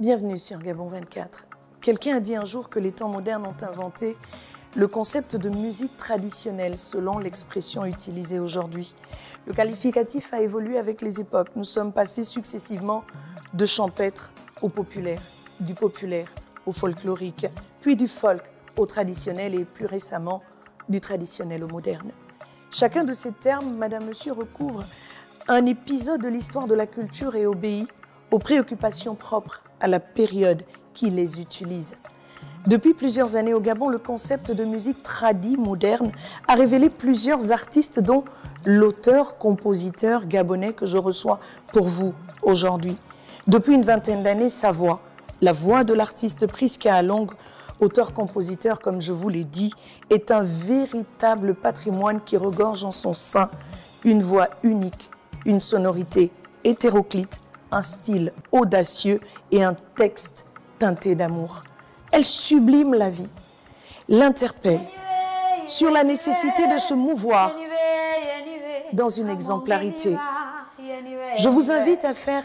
Bienvenue sur Gabon 24. Quelqu'un a dit un jour que les temps modernes ont inventé le concept de musique traditionnelle, selon l'expression utilisée aujourd'hui. Le qualificatif a évolué avec les époques. Nous sommes passés successivement de champêtre au populaire, du populaire au folklorique, puis du folk au traditionnel et plus récemment du traditionnel au moderne. Chacun de ces termes, Madame, Monsieur, recouvre un épisode de l'histoire de la culture et obéit aux préoccupations propres à la période qui les utilise. Depuis plusieurs années au Gabon, le concept de musique tradie moderne a révélé plusieurs artistes, dont l'auteur-compositeur gabonais que je reçois pour vous aujourd'hui. Depuis une vingtaine d'années, sa voix, la voix de l'artiste Prisca Along, auteur-compositeur, comme je vous l'ai dit, est un véritable patrimoine qui regorge en son sein une voix unique, une sonorité hétéroclite, un style audacieux et un texte teinté d'amour. Elle sublime la vie, l'interpelle sur la nécessité de se mouvoir dans une exemplarité. Je vous invite à faire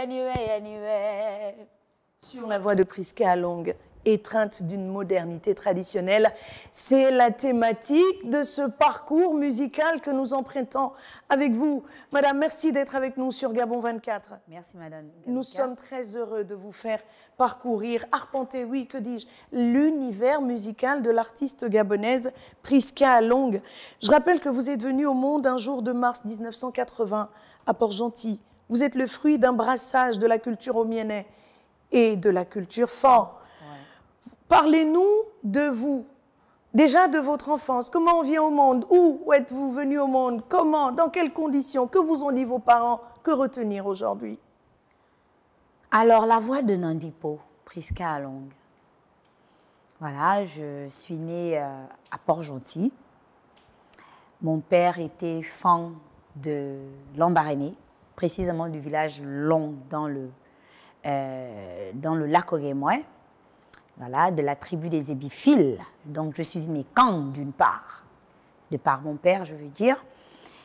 anyway, Sur la voix de Prisca Long, étreinte d'une modernité traditionnelle, c'est la thématique de ce parcours musical que nous empruntons avec vous. Madame, merci d'être avec nous sur Gabon 24. Merci, Madame. nous sommes très heureux de vous faire parcourir, arpenter, oui, que dis-je, l'univers musical de l'artiste gabonaise Prisca Long. Je rappelle que vous êtes venu au monde un jour de mars 1980 à Port-Gentil. Vous êtes le fruit d'un brassage de la culture omienais et de la culture fan. Parlez-nous de vous, déjà de votre enfance. Comment on vient au monde Où êtes-vous venu au monde Comment Dans quelles conditions Que vous ont dit vos parents Que retenir aujourd'hui Alors, la voix de Nandipo, Prisca Along. Voilà, je suis née euh, à Port-Gentil. Mon père était fan de Lambaréné, précisément du village Long dans le, euh, lac Oguémoué, voilà, de la tribu des Ébiphiles. Donc je suis une Kang d'une part, de par mon père, je veux dire.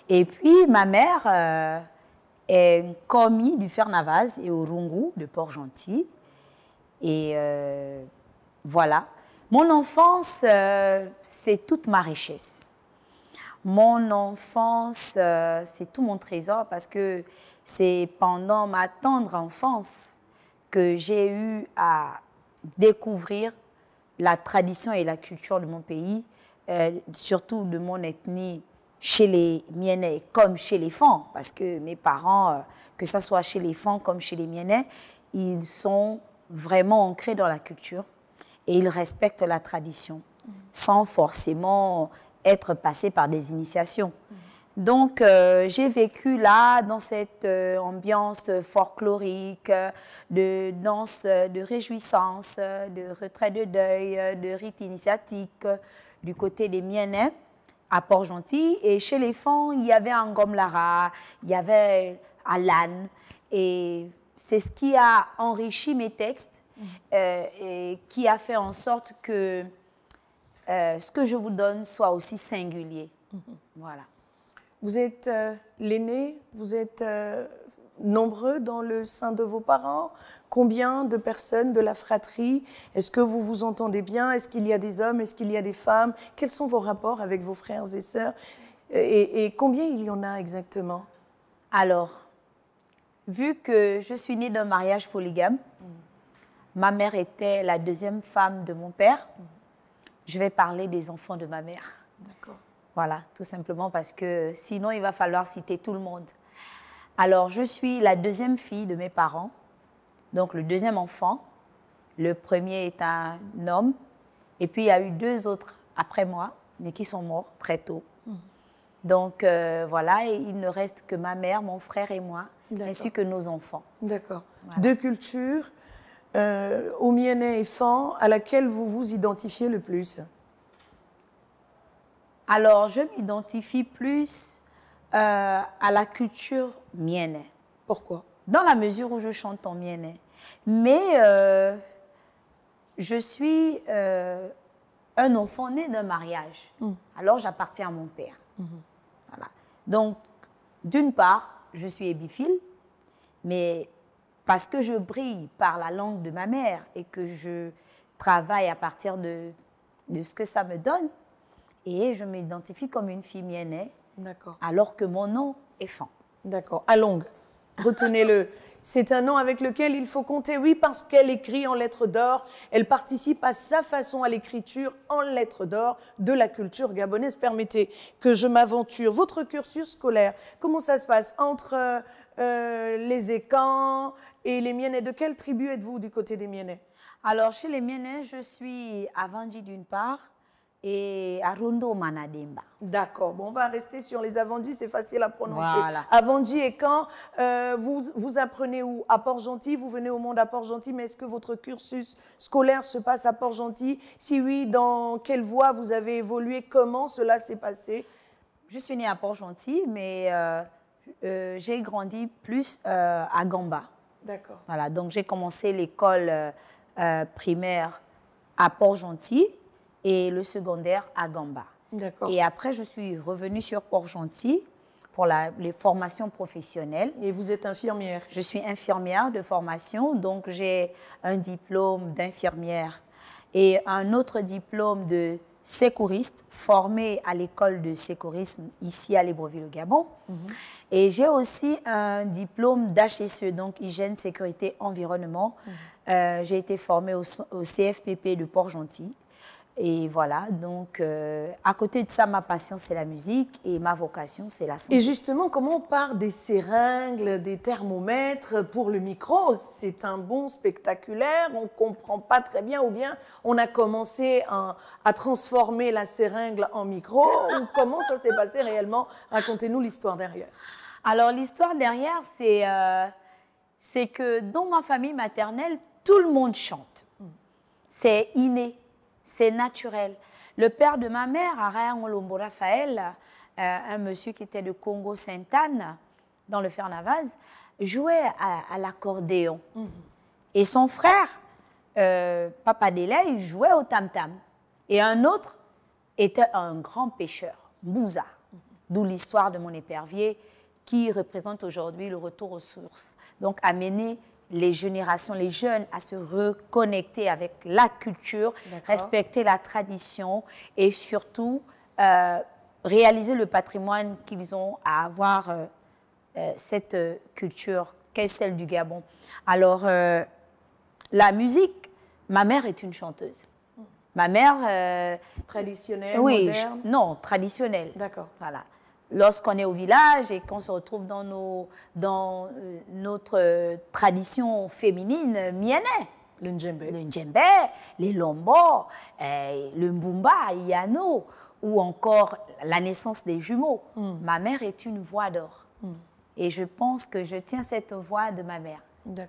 Et puis ma mère euh, est commis du Fernavaz et au Rungu de Port-Gentil. Et euh, voilà. Mon enfance, c'est toute ma richesse. Mon enfance, euh, c'est tout mon trésor parce que c'est pendant ma tendre enfance que j'ai eu à découvrir la tradition et la culture de mon pays, euh, surtout de mon ethnie chez les Miennais comme chez les Fans, parce que mes parents, euh, que ce soit chez les Fans comme chez les Miennais, ils sont vraiment ancrés dans la culture et ils respectent la tradition mm. sans forcément être passé par des initiations. Donc, euh, j'ai vécu là, dans cette euh, ambiance folklorique, euh, de danse, de réjouissance, de retrait de deuil, de rite initiatique, du côté des miennes à Port-Gentil. Et chez les fonds, il y avait un Gomlara, il y avait Alan. Et c'est ce qui a enrichi mes textes mmh. et qui a fait en sorte que euh, ce que je vous donne soit aussi singulier. Mhm. Voilà. Vous êtes euh, l'aîné, vous êtes euh, nombreux dans le sein de vos parents. Combien de personnes de la fratrie Est-ce que vous vous entendez bien Est-ce qu'il y a des hommes Est-ce qu'il y a des femmes Quels sont vos rapports avec vos frères et sœurs et, combien il y en a exactement Alors, vu que je suis née d'un mariage polygame, mm. ma mère était la deuxième femme de mon père. Mm je vais parler des enfants de ma mère. D'accord. Voilà, tout simplement parce que sinon, il va falloir citer tout le monde. Alors, je suis la deuxième fille de mes parents, donc le deuxième enfant. Le premier est un homme, et puis il y a eu deux autres après moi, mais qui sont morts très tôt. Hum. Donc euh, voilà, il ne reste que ma mère, mon frère et moi, ainsi que nos enfants. D'accord. Deux cultures, euh, au miennais et Fan, à laquelle vous vous identifiez le plus Alors, je m'identifie plus euh, à la culture miennais. Pourquoi Dans la mesure où je chante en Miennet. Mais euh, je suis un enfant né d'un mariage. Hmm. Alors, j'appartiens à mon père. Hmm. Voilà. Donc, d'une part, je suis ébifile, mais parce que je brille par la langue de ma mère et que je travaille à partir de, de ce que ça me donne, et je m'identifie comme une fille mienne, D'accord. alors que mon nom est Fan. D'accord. À longue. Retenez-le. C'est un nom avec lequel il faut compter, oui, parce qu'elle écrit en lettres d'or. Elle participe à sa façon à l'écriture en lettres d'or de la culture gabonaise. Permettez que je m'aventure. Votre cursus scolaire, comment ça se passe entre euh, euh, les écans, et les Miennais, de quelle tribu êtes-vous du côté des Miennais Alors, chez les Miennais, je suis à d'une part et à Rondo Manademba. D'accord. Bon, on va rester sur les Avandji, c'est facile à prononcer. Voilà. Avandji et quand euh, vous, vous apprenez où À Port-Gentil, vous venez au monde à Port-Gentil, mais est-ce que votre cursus scolaire se passe à Port-Gentil Si oui, dans quelle voie vous avez évolué Comment cela s'est passé Je suis née à Port-Gentil, mais euh, euh, j'ai grandi plus à Gamba. D'accord. Voilà, donc j'ai commencé l'école euh, euh, primaire à Port-Gentil et le secondaire à Gamba. D'accord. Et après, je suis revenue sur Port-Gentil pour les formations professionnelles. Et vous êtes infirmière Je suis infirmière de formation, donc j'ai un diplôme d'infirmière et un autre diplôme de sécouriste, formé à l'école de Sécurisme ici à Libreville au Gabon. Mhm. Et j'ai aussi un diplôme d'HSE, donc hygiène, sécurité, environnement. Mhm. Euh, j'ai été formée au, CFPP de Port-Gentil. Et voilà, donc euh, à côté de ça, ma passion, c'est la musique et ma vocation, c'est la santé. Et justement, comment on part des seringues, des thermomètres pour le micro C'est un bon spectaculaire, on ne comprend pas très bien, ou bien on a commencé à, transformer la seringue en micro, ou comment ça s'est passé réellement Racontez-nous l'histoire derrière. Alors l'histoire derrière, c'est euh, que dans ma famille maternelle, tout le monde chante. Mm. C'est inné c'est naturel. Le père de ma mère, Araya Olombo Raphaël, euh, un monsieur qui était de Congo Sainte-Anne, dans le Fernavaz, jouait à, l'accordéon. Mhm. Et son frère, euh, Papa délai jouait au tam-tam. Et un autre était un grand pêcheur, Bouza, mhm. d'où l'histoire de mon épervier qui représente aujourd'hui le retour aux sources. Donc amener les générations, les jeunes à se reconnecter avec la culture, respecter la tradition et surtout euh, réaliser le patrimoine qu'ils ont à avoir euh, euh, cette culture qu'est celle du Gabon. Alors, la musique, ma mère est une chanteuse. Hmm. Ma mère... Traditionnelle, oui, moderne Non, traditionnelle. D'accord. Voilà lorsqu'on est au village et qu'on se retrouve dans, nos, dans euh, notre euh, tradition féminine mienne. Le njembe. Le njembe, les lombos, eh, le mbumba, yano, ou encore la naissance des jumeaux. Hmm. Ma mère est une voix d'or. Hmm. Et je pense que je tiens cette voix de ma mère.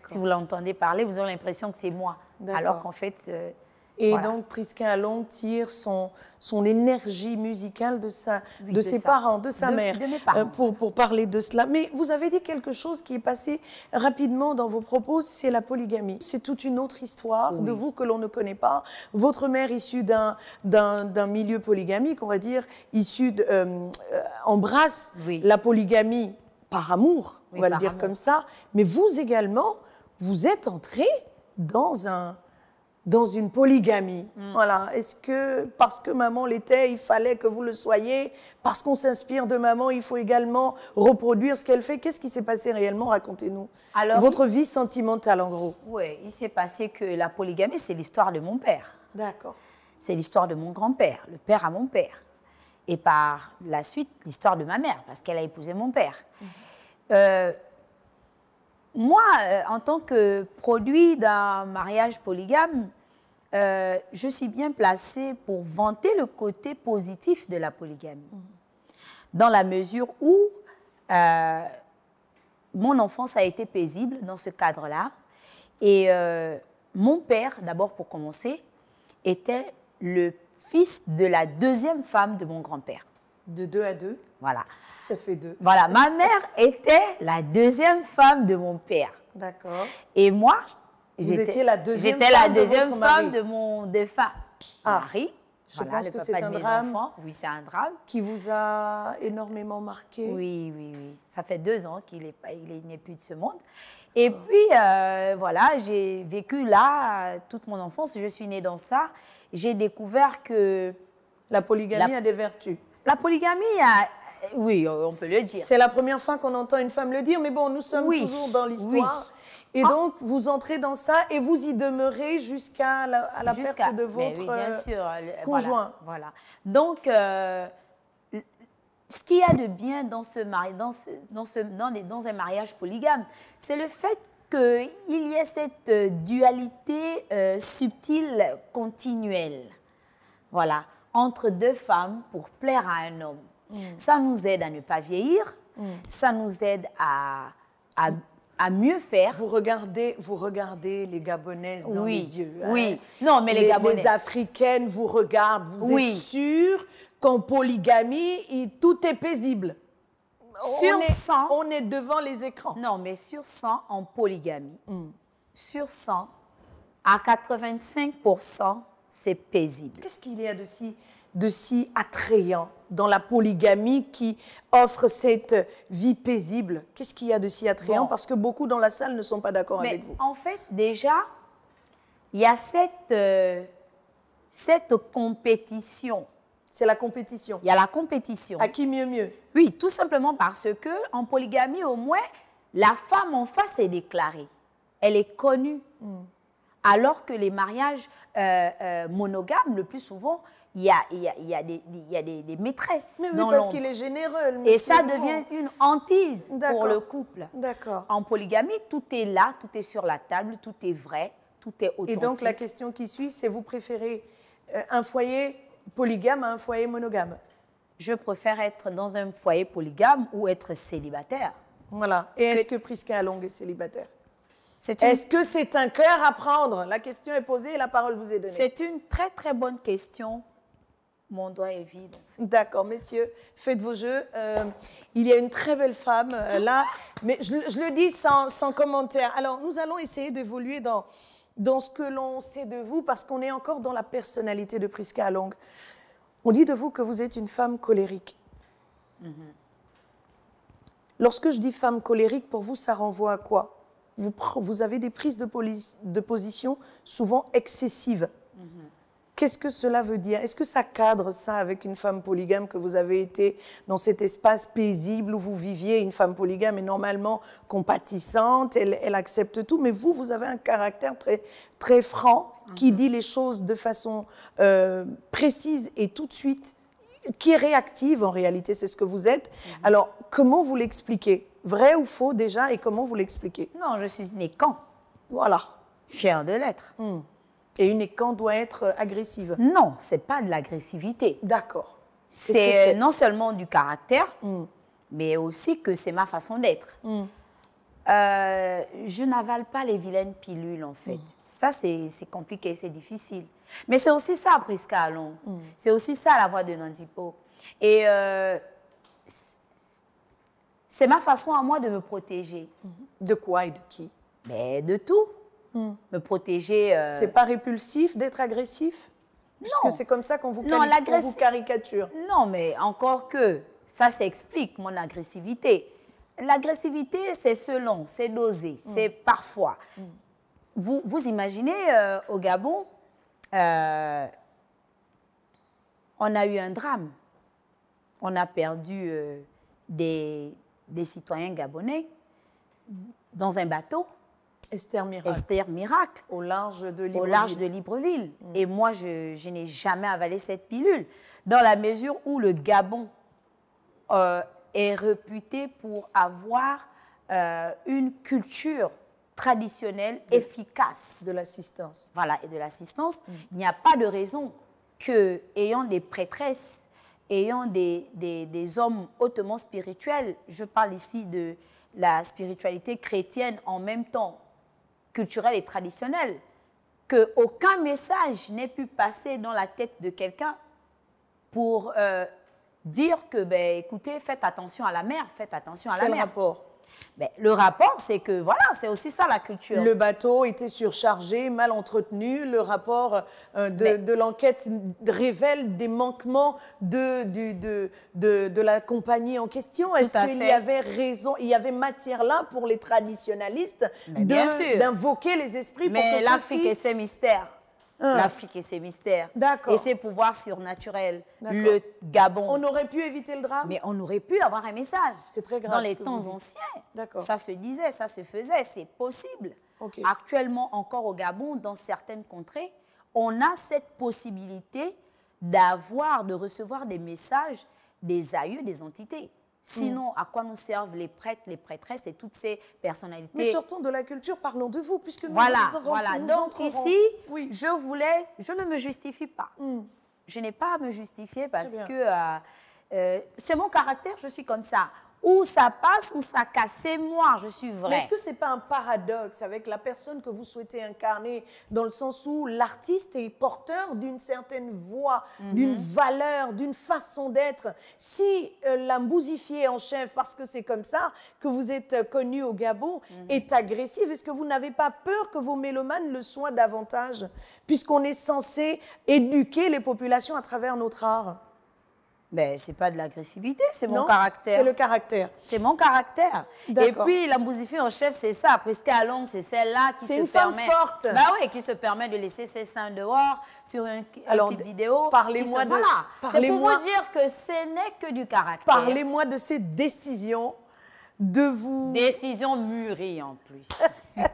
Si vous l'entendez parler, vous aurez l'impression que c'est moi. Alors qu'en fait, euh, et donc Prisca Long tire son, son énergie musicale de, sa, de, ses parents, de sa mère, euh, pour, pour parler de cela. Mais vous avez dit quelque chose qui est passé rapidement dans vos propos, c'est la polygamie. C'est toute une autre histoire de vous que l'on ne connaît pas. Votre mère issue d'un, d'un, milieu polygamique, on va dire, issue euh, euh, embrasse la polygamie par amour, on va le dire comme ça. Mais vous également, vous êtes entré dans un dans une polygamie. Mm. Voilà. Est-ce que parce que maman l'était, il fallait que vous le soyez Parce qu'on s'inspire de maman, il faut également reproduire ce qu'elle fait. Qu'est-ce qui s'est passé réellement Racontez-nous. Votre vie sentimentale, en gros. Oui, il s'est passé que la polygamie, c'est l'histoire de mon père. D'accord. C'est l'histoire de mon grand-père, le père à mon père. Et par la suite, l'histoire de ma mère, parce qu'elle a épousé mon père. Mm. Euh, moi, euh, en tant que produit d'un mariage polygame, euh, je suis bien placée pour vanter le côté positif de la polygamie. Mm. Dans la mesure où euh, mon enfance a été paisible dans ce cadre-là. Et mon père, d'abord pour commencer, était le fils de la deuxième femme de mon grand-père. De deux à deux Voilà. Ça fait deux. Voilà, ma mère était la deuxième femme de mon père. D'accord. Et moi, j'étais la deuxième, femme, la deuxième de femme de mon défunt ah. mari. Je pense que c'est un drame. Oui, c'est un drame. Qui vous a énormément marqué. Oui, oui, oui. Ça fait deux ans qu'il est, il plus de ce monde. Ah. Et puis, euh, voilà, j'ai vécu là toute mon enfance. Je suis née dans ça. J'ai découvert que... La polygamie a des vertus. La polygamie oui, on peut le dire. C'est la première fois qu'on entend une femme le dire, mais bon, nous sommes toujours dans l'histoire. Et ah. donc, vous entrez dans ça et vous y demeurez jusqu'à la, à perte de votre euh, euh, conjoint. Voilà. Donc, euh, ce qu'il y a de bien dans, ce mari dans, dans, ce, dans un mariage polygame, c'est le fait qu'il y ait cette dualité subtile, continuelle. Voilà entre deux femmes pour plaire à un homme. Mm. Ça nous aide à ne pas vieillir, mm. ça nous aide à, à, mieux faire. Vous regardez, vous regardez les Gabonaises dans les yeux. Oui, hein. oui. non, mais les, Gabonaises. Les Africaines vous regardent, vous oui. êtes sûrs qu'en polygamie, tout est paisible sur on 100, on est devant les écrans. Non, mais sur 100 en polygamie, mm. sur 100, à 85 c'est paisible. Qu'est-ce qu'il y a de si, de si attrayant dans la polygamie qui offre cette vie paisible Qu'est-ce qu'il y a de si attrayant Parce que beaucoup dans la salle ne sont pas d'accord avec vous. En fait, déjà, il y a cette, euh, cette compétition. C'est la compétition. Il y a la compétition. À qui mieux mieux Oui, tout simplement parce que en polygamie, au moins, la femme en face est déclarée. Elle est connue. Hmm alors que les mariages euh, euh, monogames, le plus souvent, il y a, des, maîtresses. Mais oui, parce qu'il est généreux. Et ça devient une hantise pour le couple. D'accord. En polygamie, tout est là, tout est sur la table, tout est vrai, tout est authentique. Et donc la question qui suit, c'est vous préférez euh, un foyer polygame à un foyer monogame Je préfère être dans un foyer polygame ou être célibataire. Voilà. Et est-ce que, que Prisca Long est célibataire est-ce que c'est un cœur à prendre La question est posée et la parole vous est donnée. C'est une très, très bonne question. Mon doigt est vide. D'accord, messieurs, faites vos jeux. Euh, il y a une très belle femme euh, là, mais je, le dis sans, sans commentaire. Alors, nous allons essayer d'évoluer dans, dans ce que l'on sait de vous, parce qu'on est encore dans la personnalité de Prisca Long. On dit de vous que vous êtes une femme colérique. Mhm. Lorsque je dis femme colérique, pour vous, ça renvoie à quoi vous, avez des prises de, position souvent excessives. Mm-hmm. Qu'est-ce que cela veut dire Est-ce que ça cadre ça avec une femme polygame que vous avez été dans cet espace paisible où vous viviez Une femme polygame est normalement compatissante, elle, accepte tout, mais vous, vous avez un caractère très, très franc qui mm-hmm. dit les choses de façon euh, précise et tout de suite, qui est réactive en réalité, c'est ce que vous êtes. Mm-hmm. Alors, comment vous l'expliquez Vrai ou faux déjà et comment vous l'expliquez Non, je suis une quand Voilà. Fière de l'être. Hmm. Et une écan doit être euh, agressive Non, c'est pas de l'agressivité. D'accord. C'est euh, non seulement du caractère, hmm. mais aussi que c'est ma façon d'être. Hmm. Euh, je n'avale pas les vilaines pilules, en fait. Ça, c'est compliqué, c'est difficile. Mais c'est aussi ça, Prisca Allon. C'est aussi ça, la voix de Nandipo. Et c'est ma façon à moi de me protéger. De quoi et de qui Mais de tout. Hmm. Me protéger. Euh, c'est pas répulsif d'être agressif Parce que c'est comme ça qu'on vous, non, caricature. Non, mais encore que ça s'explique, mon agressivité. L'agressivité, c'est selon, c'est dosé, hmm. c'est parfois. Hmm. Vous, vous imaginez, euh, au Gabon, euh, on a eu un drame. On a perdu des, des citoyens gabonais dans un bateau. Esther Miracle. Esther Miracle. Au large de Libreville. large de Libreville. Mm. Et moi, je, n'ai jamais avalé cette pilule. Dans la mesure où le Gabon euh, est réputé pour avoir euh, une culture traditionnelle efficace. De l'assistance. Voilà, et de l'assistance. Mm. Il n'y a pas de raison que, ayant des prêtresses ayant des, hommes hautement spirituels, je parle ici de la spiritualité chrétienne en même temps culturelle et traditionnelle, qu'aucun message n'ait pu passer dans la tête de quelqu'un pour euh, dire que, ben, écoutez, faites attention à la mer, faites attention à la mer. rapport le rapport, c'est que voilà, c'est aussi ça la culture. Le bateau était surchargé, mal entretenu. Le rapport euh, de, l'enquête révèle des manquements de, du, de, la compagnie en question. Est-ce qu'il y avait raison, il y avait matière là pour les traditionnalistes d'invoquer les esprits Mais l'Afrique et ses mystères. Ah. L'Afrique et ses mystères. Et ses pouvoirs surnaturels. Le Gabon. On aurait pu éviter le drame. Mais on aurait pu avoir un message. C'est très grave. Dans les temps anciens. Ça se disait, ça se faisait, c'est possible. Actuellement, encore au Gabon, dans certaines contrées, on a cette possibilité d'avoir, de recevoir des messages des aïeux des entités. Sinon, mm. à quoi nous servent les prêtres, les prêtresses et toutes ces personnalités Nous sortons de la culture, parlons de vous, puisque nous voilà, nous Voilà, donc ici, oui. je voulais, je ne me justifie pas. Mm. Je n'ai pas à me justifier parce que euh, euh, c'est mon caractère, je suis comme ça. Ou ça passe ou ça casse, moi, je suis vrai. Mais est-ce que c'est pas un paradoxe avec la personne que vous souhaitez incarner, dans le sens où l'artiste est porteur d'une certaine voix, mhm. d'une valeur, d'une façon d'être Si euh, la en chef, parce que c'est comme ça que vous êtes euh, connu au Gabon, mhm. est agressive, est-ce que vous n'avez pas peur que vos mélomanes le soient davantage, puisqu'on est censé éduquer les populations à travers notre art ben, c'est pas de l'agressivité, c'est mon caractère. C'est le caractère. C'est mon caractère. Et puis, la mousifie en chef, c'est ça. à Long, c'est celle-là qui se une permet. Femme forte. Bah oui, qui se permet de laisser ses seins dehors sur une Alors, vidéo. Parlez-moi de. Parlez c'est pour vous dire que ce n'est que du caractère. Parlez-moi de ces décisions de vous. Décision mûrie en plus.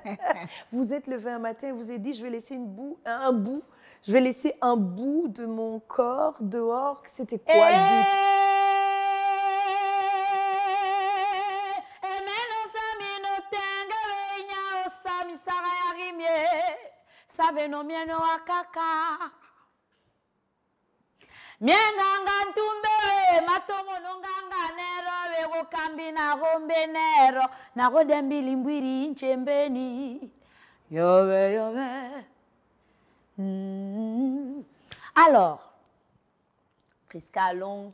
vous êtes levé un matin, vous avez dit je vais laisser une boue, un bout je vais laisser un bout de mon corps dehors. C'était quoi le but samino sabeno mieno akaka mienganga ntumbewe matomono nganga nero wekukambi nahombe nero nakodembili mbwiri nchembeni yove yove Hmm. Alors, Prisca Long,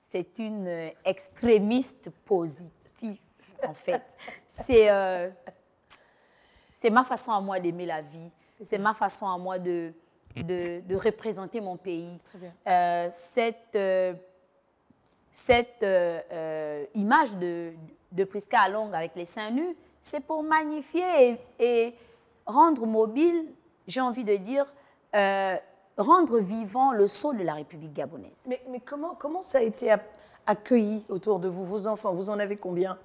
c'est une euh, extrémiste positive, en fait. Euh, c'est ma façon à moi d'aimer la vie. C'est ma façon à moi de, de, représenter mon pays. Euh, cette image de, de Prisca Long avec les seins nus, c'est pour magnifier et rendre mobile j'ai envie de dire, euh, rendre vivant le sceau de la République gabonaise. Mais, comment, comment ça a été accueilli autour de vous, vos enfants Vous en avez combien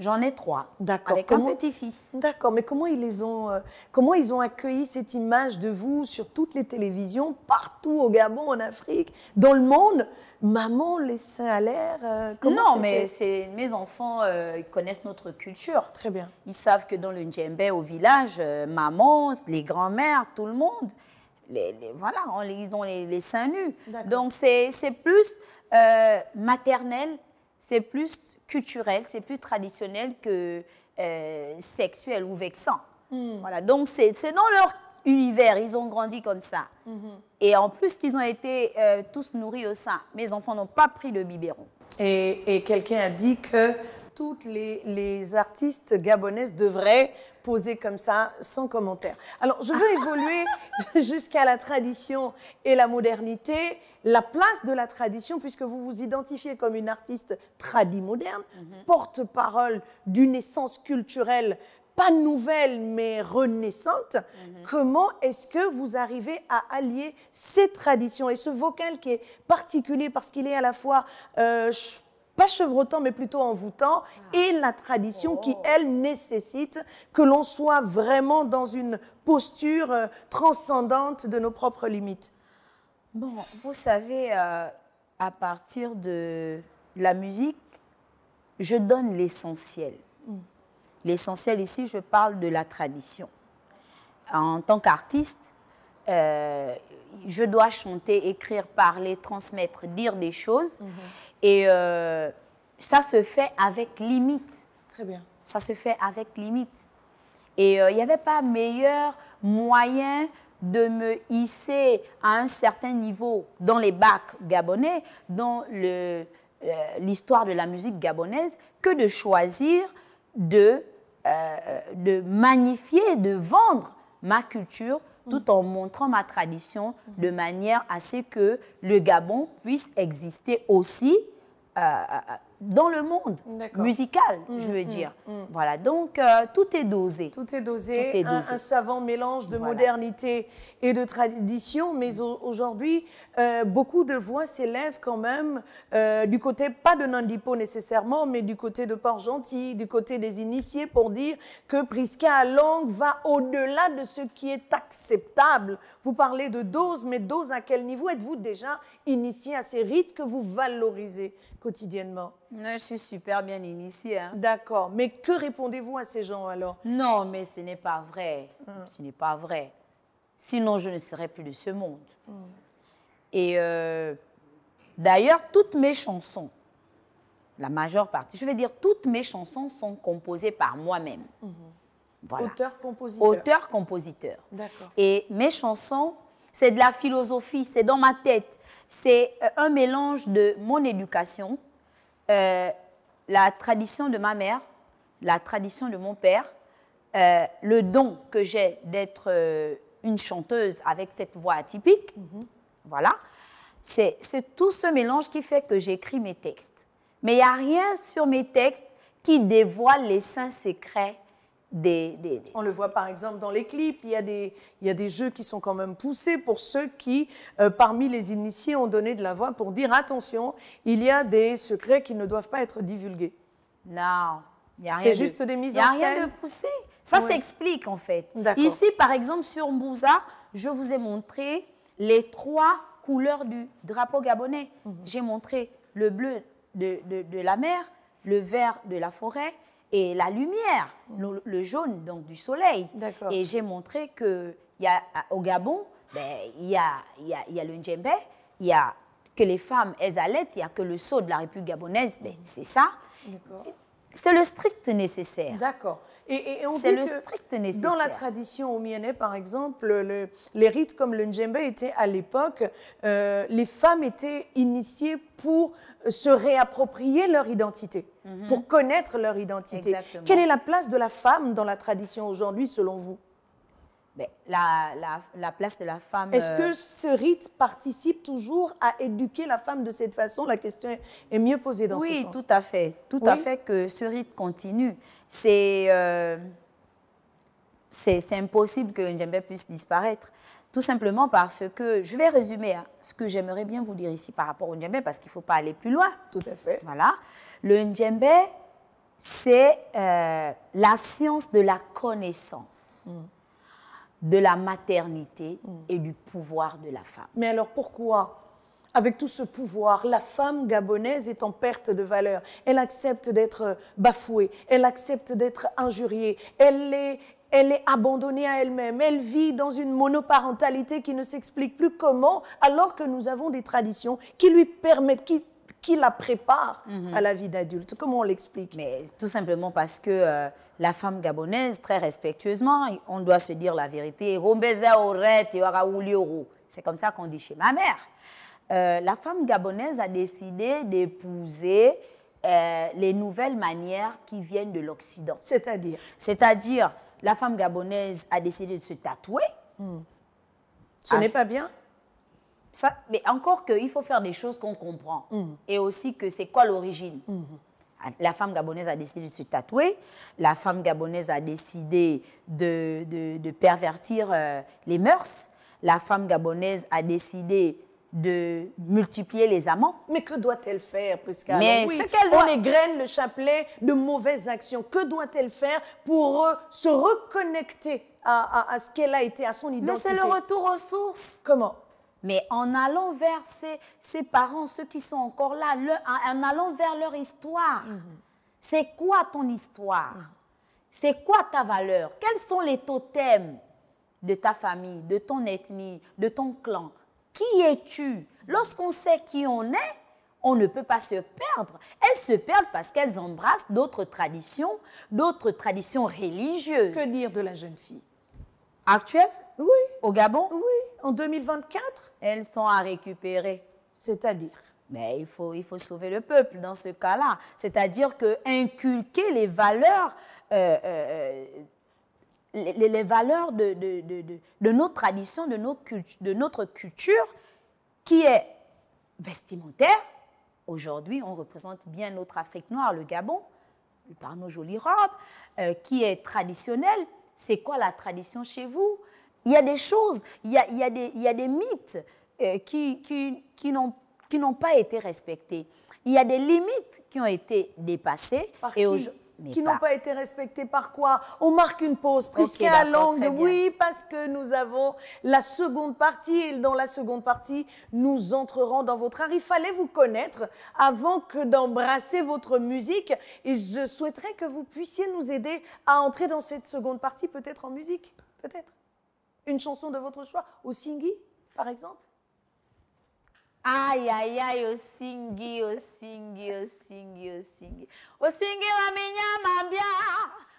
J'en ai trois. D'accord. Avec un petit-fils. D'accord, mais comment ils, les ont, euh, comment ils ont accueilli cette image de vous sur toutes les télévisions, partout au Gabon, en Afrique, dans le monde maman les seins à l'air euh, Non, mais mes enfants euh, connaissent notre culture. Très bien. Ils savent que dans le djembé, au village, euh, maman, les grands-mères, tout le monde, les, voilà, ils ont les, seins nus. Donc c'est plus euh, maternel, c'est plus culturel, c'est plus traditionnel que sexuel ou vexant. Hmm. Voilà, donc c'est dans leur univers, ils ont grandi comme ça. Mhm. Et en plus qu'ils ont été euh, tous nourris au sein. Mes enfants n'ont pas pris le biberon. Et, quelqu'un a dit que toutes les, artistes gabonaises devraient poser comme ça, sans commentaire. Alors, je veux évoluer jusqu'à la tradition et la modernité, la place de la tradition, puisque vous vous identifiez comme une artiste tradi-moderne, mhm. porte-parole d'une essence culturelle pas nouvelle mais renaissante, mhm. comment est-ce que vous arrivez à allier ces traditions et ce vocal qui est particulier parce qu'il est à la fois... Euh, pas chevrotant, mais plutôt envoûtant, ah. et la tradition qui, oh. elle, nécessite que l'on soit vraiment dans une posture euh, transcendante de nos propres limites. Bon, vous savez, euh, à partir de la musique, je donne l'essentiel. L'essentiel ici, je parle de la tradition. En tant qu'artiste, euh, je dois chanter, écrire, parler, transmettre, dire des choses. Mhm. Et euh, ça se fait avec limite. Très bien. Ça se fait avec limite. Et euh, il n'y avait pas meilleur moyen de me hisser à un certain niveau dans les bacs gabonais, dans l'histoire de la musique gabonaise, que de choisir de, euh, de magnifier, de vendre ma culture tout en montrant ma tradition de manière à ce que le Gabon puisse exister aussi euh, dans le monde musical, mmh, je veux mmh, dire. Mmh. Voilà, donc euh, tout est dosé. Tout est dosé. Un, savant mélange de modernité et de tradition, mais aujourd'hui, euh, beaucoup de voix s'élèvent quand même euh, du côté, pas de Nandipo nécessairement, mais du côté de Port-Gentil, du côté des initiés, pour dire que Prisca à langue va au-delà de ce qui est acceptable. Vous parlez de dose, mais dose à quel niveau êtes-vous déjà initié à ces rites que vous valorisez quotidiennement je suis super bien initié hein. D'accord. Mais que répondez-vous à ces gens alors Non, mais ce n'est pas vrai. Hum. Ce n'est pas vrai. Sinon, je ne serais plus de ce monde. Mm. Et euh, d'ailleurs, toutes mes chansons, la majeure partie, je vais dire toutes mes chansons sont composées par moi-même. Mm-hmm. Auteur-compositeur. Auteur-compositeur. D'accord. Et mes chansons, c'est de la philosophie, c'est dans ma tête. C'est euh, un mélange de mon éducation, euh, la tradition de ma mère, la tradition de mon père, le don que j'ai d'être une chanteuse avec cette voix atypique. Mhm. Voilà. C'est tout ce mélange qui fait que j'écris mes textes. Mais il n'y a rien sur mes textes qui dévoile les saints secrets des, On le voit par exemple dans les clips, il y, a des, il y a des jeux qui sont quand même poussés pour ceux qui, euh, parmi les initiés, ont donné de la voix pour dire attention, il y a des secrets qui ne doivent pas être divulgués. Non, il n'y a rien. C'est juste des mises en scène. Il n'y a rien de poussé. Ça s'explique en fait. Ici, par exemple, sur Mbouza, je vous ai montré les trois couleurs du drapeau gabonais. Mhm. J'ai montré le bleu de, de, la mer, le vert de la forêt et la lumière, mhm. le, jaune donc du soleil. Et j'ai montré que au Gabon, il y, a, y, a, le djembe, il y a que les femmes, elles allaient, il y a que le sceau de la République gabonaise, ben, mhm. c'est ça. C'est le strict nécessaire. D'accord. Et, on dit le strict Dans la tradition au Myanmar, par exemple, les rites comme le njembe étaient à l'époque, euh, les femmes étaient initiées pour se réapproprier leur identité, mhm. pour connaître leur identité. Quelle est la place de la femme dans la tradition aujourd'hui, selon vous la, la, place de la femme. Est-ce que euh, ce rite participe toujours à éduquer la femme de cette façon La question est mieux posée dans ce sens. Oui, tout à fait. Tout à fait que ce rite continue. C'est euh, impossible que le Njembe puisse disparaître. Tout simplement parce que, je vais résumer hein, ce que j'aimerais bien vous dire ici par rapport au Njembe, parce qu'il ne faut pas aller plus loin. Tout à fait. Voilà. Le Njembe, c'est euh, la science de la connaissance. Mm de la maternité et du pouvoir de la femme. Mais alors pourquoi avec tout ce pouvoir, la femme gabonaise est en perte de valeur. Elle accepte d'être bafouée, elle accepte d'être injuriée, elle est, elle est abandonnée à elle-même, elle vit dans une monoparentalité qui ne s'explique plus comment, alors que nous avons des traditions qui lui permettent, qui, qui la préparent mhm. à la vie d'adulte. Comment on l'explique Mais tout simplement parce que... Euh, la femme gabonaise, très respectueusement, on doit se dire la vérité. C'est comme ça qu'on dit chez ma mère. Euh, la femme gabonaise a décidé d'épouser euh, les nouvelles manières qui viennent de l'Occident. C'est-à-dire C'est-à-dire, la femme gabonaise a décidé de se tatouer. Hmm. Ce ah, n'est pas bien ça, mais encore qu'il faut faire des choses qu'on comprend. Hmm. Et aussi que c'est quoi l'origine. Hmm. La femme gabonaise a décidé de se tatouer, la femme gabonaise a décidé de, pervertir euh, les mœurs, la femme gabonaise a décidé de multiplier les amants. Mais que doit-elle faire, Prisca Mais on égrène le chapelet de mauvaises actions. Que doit-elle faire pour euh, se reconnecter à, à ce qu'elle a été, à son identité Mais c'est le retour aux sources. Comment mais en allant vers ses, parents, ceux qui sont encore là, en, allant vers leur histoire, mhm. c'est quoi ton histoire mhm. C'est quoi ta valeur Quels sont les totems de ta famille, de ton ethnie, de ton clan Qui es-tu Lorsqu'on sait qui on est, on ne peut pas se perdre. Elles se perdent parce qu'elles embrassent d'autres traditions, d'autres traditions religieuses. Que dire de la jeune fille Actuelle oui. Au Gabon Oui, en 2024. Elles sont à récupérer. C'est-à-dire mais il faut, sauver le peuple dans ce cas-là. C'est-à-dire que inculquer les valeurs, euh, euh, les, valeurs de, de, de, de, nos traditions, de, nos de notre culture, qui est vestimentaire. Aujourd'hui, on représente bien notre Afrique noire, le Gabon, par nos jolies robes, euh, qui est traditionnelle. C'est quoi la tradition chez vous il y a des choses, il y a, il des, mythes euh, qui, qui n'ont pas été respectés. Il y a des limites qui ont été dépassées. Par et qui, qui n'ont pas été respectées par quoi On marque une pause. presque' à oui, parce que nous avons la seconde partie. Et dans la seconde partie, nous entrerons dans votre art. Il fallait vous connaître avant que d'embrasser votre musique. Et je souhaiterais que vous puissiez nous aider à entrer dans cette seconde partie, peut-être en musique. Peut-être. Une chanson de votre choix, au Singi, par exemple Aïe, aïe, aïe, Osingi, Osingi, Osingi, Osingi. Osingi wa mambia mbia,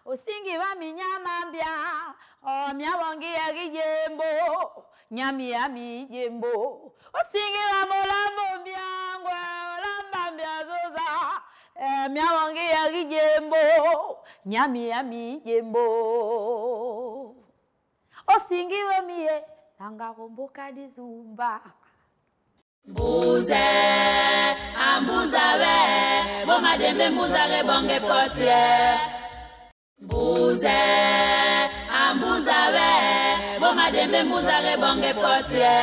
Osingi wa minya mambia. Oh, miawangi ya gijembo, Nyami ya Au Osingi wa molambo mbia, Ngwe la mbia zoza, eh, Miawangi ya gijembo, Nyami ya osingiwe miye nangakomboka dizumba mbuze ambuza be bomadembe mbuzake bonge potie mbuze ambuza be bomadembe mbuzake bonge potie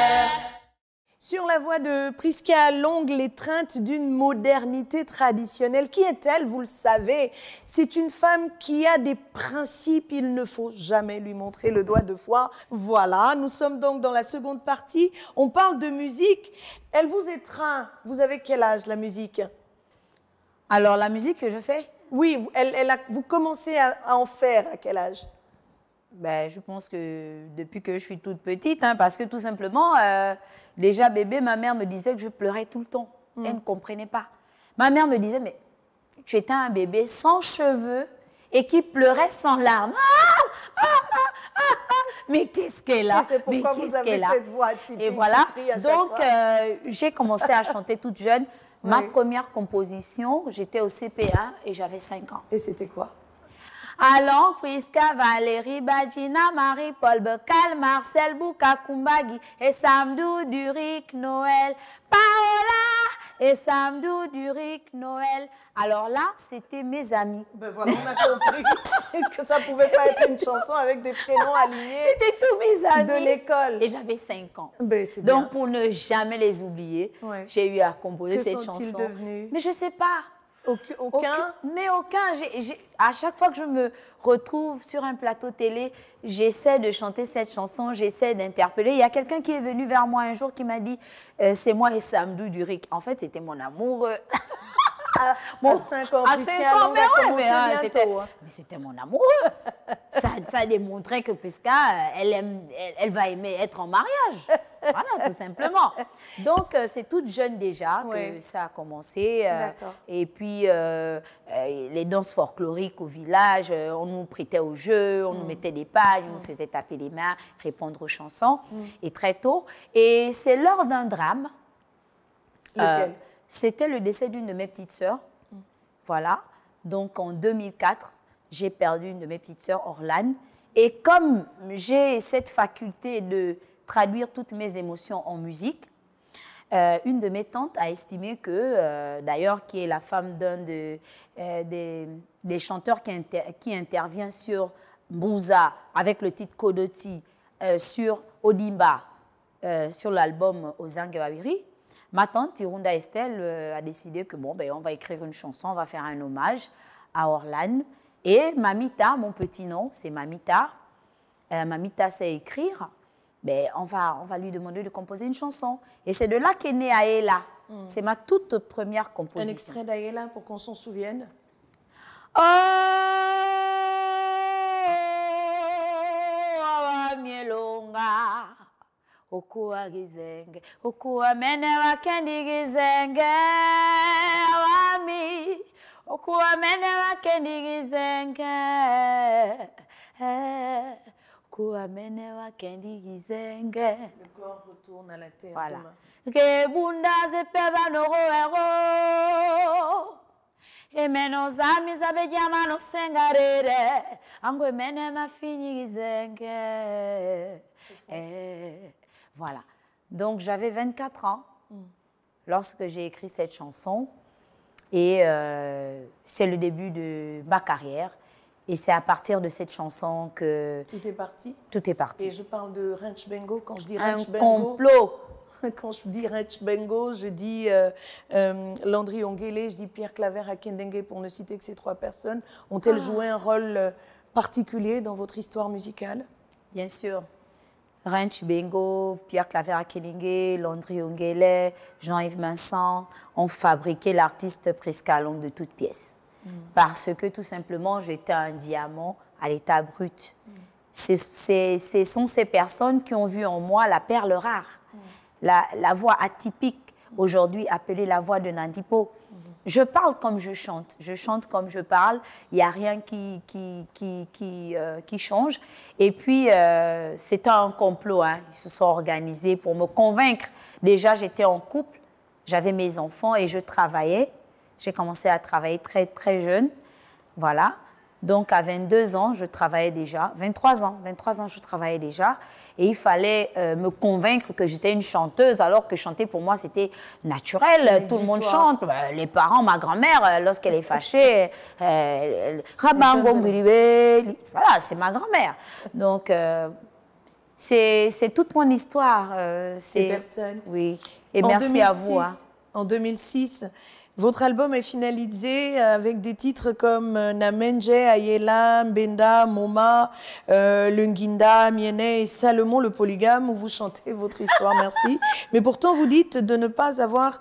Sur la voie de Prisca Longue, l'étreinte d'une modernité traditionnelle. Qui est-elle Vous le savez, c'est une femme qui a des principes. Il ne faut jamais lui montrer le doigt de foi. Voilà, nous sommes donc dans la seconde partie. On parle de musique. Elle vous étreint. Vous avez quel âge la musique Alors la musique que je fais Oui, elle, elle a, vous commencez à, en faire à quel âge ben, je pense que depuis que je suis toute petite, hein, parce que tout simplement, euh, Déjà bébé, ma mère me disait que je pleurais tout le temps. Mm. Elle ne comprenait pas. Ma mère me disait, mais tu étais un bébé sans cheveux et qui pleurait sans larmes. Ah, ah, ah, mais qu'est-ce qu'elle a C'est vous avez cette a? Et voilà. Donc, euh, j'ai commencé à chanter toute jeune. Ma première composition, j'étais au CPA et j'avais 5 ans. Et c'était quoi Alon, Priska, Valérie Badina, Marie-Paul Becal, Marcel Boukakumbagi et Samdou Duric Noël. Paola et Samdou Duric Noël. Alors là, c'était mes amis. Ben voilà, on a compris que ça pouvait pas être une chanson avec des prénoms alignés. C'était tous mes amis. De l'école. Et j'avais 5 ans. Ben, Donc pour ne jamais les oublier, j'ai eu à composer cette chanson. Mais je sais pas. Aucun, Mais aucun. à chaque fois que je me retrouve sur un plateau télé, j'essaie de chanter cette chanson, j'essaie d'interpeller. Il y a quelqu'un qui est venu vers moi un jour qui m'a dit euh, C'est moi et Samdou Duric. En fait, c'était mon amoureux. Ah, mon 5 ans, 5 ah, ans, mais, ah, hein. mais c'était mon amoureux. ça, ça démontrait que Prisca, euh, elle, aime, elle, va aimer être en mariage. Voilà, tout simplement. Donc, euh, c'est toute jeune déjà que ça a commencé. Euh, et puis, les danses folkloriques au village, on nous prêtait au jeu, on nous mm. mettait des pailles, on mm. nous faisait taper les mains, répondre aux chansons, mm. et très tôt. Et c'est lors d'un drame. Lequel c'était le décès d'une de mes petites sœurs. Voilà. Donc en 2004, j'ai perdu une de mes petites sœurs, Orlane. Et comme j'ai cette faculté de traduire toutes mes émotions en musique, euh, une de mes tantes a estimé que, euh, d'ailleurs, qui est la femme d'un euh, des, chanteurs qui, qui intervient sur Bouza avec le titre Kodoti, sur Odimba, sur l'album Ozangawiri, Ma tante Irunda Estelle euh, a décidé que bon, ben, on va écrire une chanson, on va faire un hommage à Orlan. Et Mamita, mon petit nom, c'est Mamita. Euh, Mamita sait écrire. Ben, on, va, on va lui demander de composer une chanson. Et c'est de là qu'est née Aela. Hmm. C'est ma toute première composition. Un extrait d'Aela pour qu'on s'en souvienne. Oh, okuwa gizenge okuwa mene wakendi gizenge awami okuwa mene wakendi gizenge okuwa mene wakendi gizenge Le corps retourne à la terre voilà. emeno e zami zabejama nosenga angu emene mafinyi gizenge eh. Voilà. Donc j'avais 24 ans mm. lorsque j'ai écrit cette chanson. Et euh, c'est le début de ma carrière. Et c'est à partir de cette chanson que... Tout est parti Tout est parti. Et je parle de Ranch Bengo. Quand je dis Ranch Un Un complot quand je dis Ranch Bengo, je dis euh, euh, Landry Ongele, je dis Pierre Claver, Kendengue pour ne citer que ces trois personnes, ont-elles ah. joué un rôle particulier dans votre histoire musicale Bien sûr. Rench Bengo, Pierre Clavera-Kelingé, Landry Ongele, Jean-Yves Vincent ont fabriqué l'artiste Prisca Long de toutes pièces. Mm. Parce que tout simplement, j'étais un diamant à l'état brut. Mm. Ce sont ces personnes qui ont vu en moi la perle rare, mm. la, la, voix atypique, aujourd'hui appelée la voix de Nandipo. Je parle comme je chante, je chante comme je parle, il n'y a rien qui, qui, qui, euh, change. Et puis, euh, c'était un complot, hein. ils se sont organisés pour me convaincre. Déjà, j'étais en couple, j'avais mes enfants et je travaillais. J'ai commencé à travailler très, très jeune, voilà. Donc à 22 ans, je travaillais déjà, 23 ans, 23 ans, je travaillais déjà, et il fallait euh, me convaincre que j'étais une chanteuse, alors que chanter pour moi c'était naturel, tout le monde chante. Bah, les parents, ma grand-mère, euh, lorsqu'elle est fâchée, euh, voilà, c'est ma grand-mère. Donc euh, c'est toute mon histoire. c'est personne. Oui. Et merci à vous. Hein. En 2006. Votre album est finalisé avec des titres comme euh, Namenje, Ayela, Benda, Moma, euh, Lunginda, Miene et Salomon le polygame où vous chantez votre histoire, merci. Mais pourtant vous dites de ne pas avoir,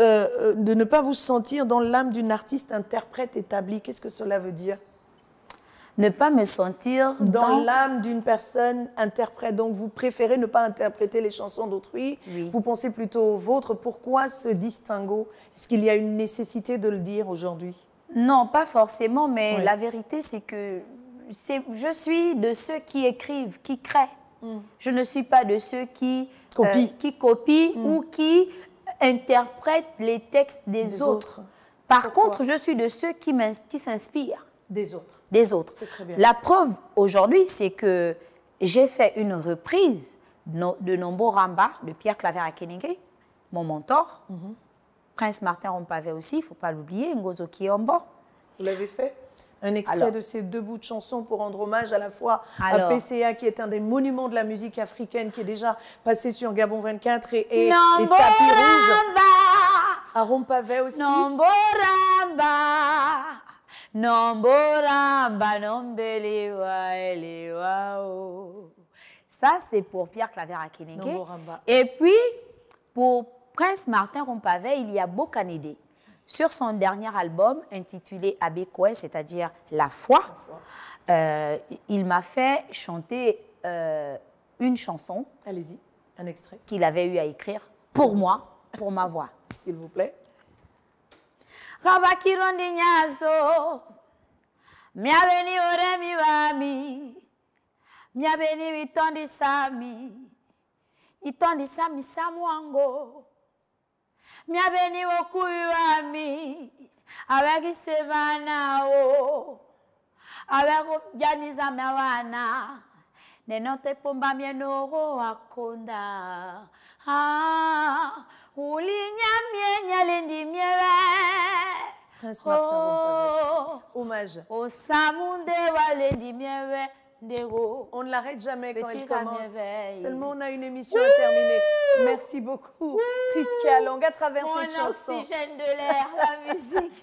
euh, de ne pas vous sentir dans l'âme d'une artiste interprète établie. Qu'est-ce que cela veut dire ne pas me sentir dans, l'âme d'une personne interprète. Donc vous préférez ne pas interpréter les chansons d'autrui. Vous pensez plutôt aux vôtres. Pourquoi ce distinguo Est-ce qu'il y a une nécessité de le dire aujourd'hui Non, pas forcément, mais la vérité c'est que je suis de ceux qui écrivent, qui créent. Hmm. Je ne suis pas de ceux qui euh, copient, hmm. ou qui interprètent les textes des, autres. Par contre, je suis de ceux qui s'inspirent. Des autres. Des autres. C'est Très bien. La preuve aujourd'hui, c'est que j'ai fait une reprise de Nombo Ramba, de Pierre Claver Akenenge, mon mentor. Mhm. Prince Martin Rompavé aussi, il ne faut pas l'oublier, Ngozo Kiyombo. Vous l'avez fait un extrait de ces deux bouts de chansons pour rendre hommage à la fois à PCA, qui est un des monuments de la musique africaine, qui est déjà passé sur Gabon 24 et, et, et Tapis Rouge. À Rompavé aussi. Nomboramba. Nomboramba, Ça, c'est pour Pierre Claver Akenenge. Et puis, pour Prince Martin Rompavé, il y a Bokanede. Sur son dernier album intitulé Koué, c'est-à-dire La foi, euh, il m'a fait chanter euh, une chanson. Allez-y, un extrait. Qu'il avait eu à écrire pour moi, pour ma voix. S'il vous plaît. kirondi nyazo myabe ni oremi bami myabe ni sami itondi sami samwango myabe ni bokubi bami abagise banawo abakujaniza mabana nenotepombamye nogo wakonda ah. Prince Martin oh. Hommage. On ne l'arrête jamais quand elle commence. Seulement, on a une émission à terminer. Merci beaucoup, Prisca Long, à travers cette chanson. de l'air, la musique.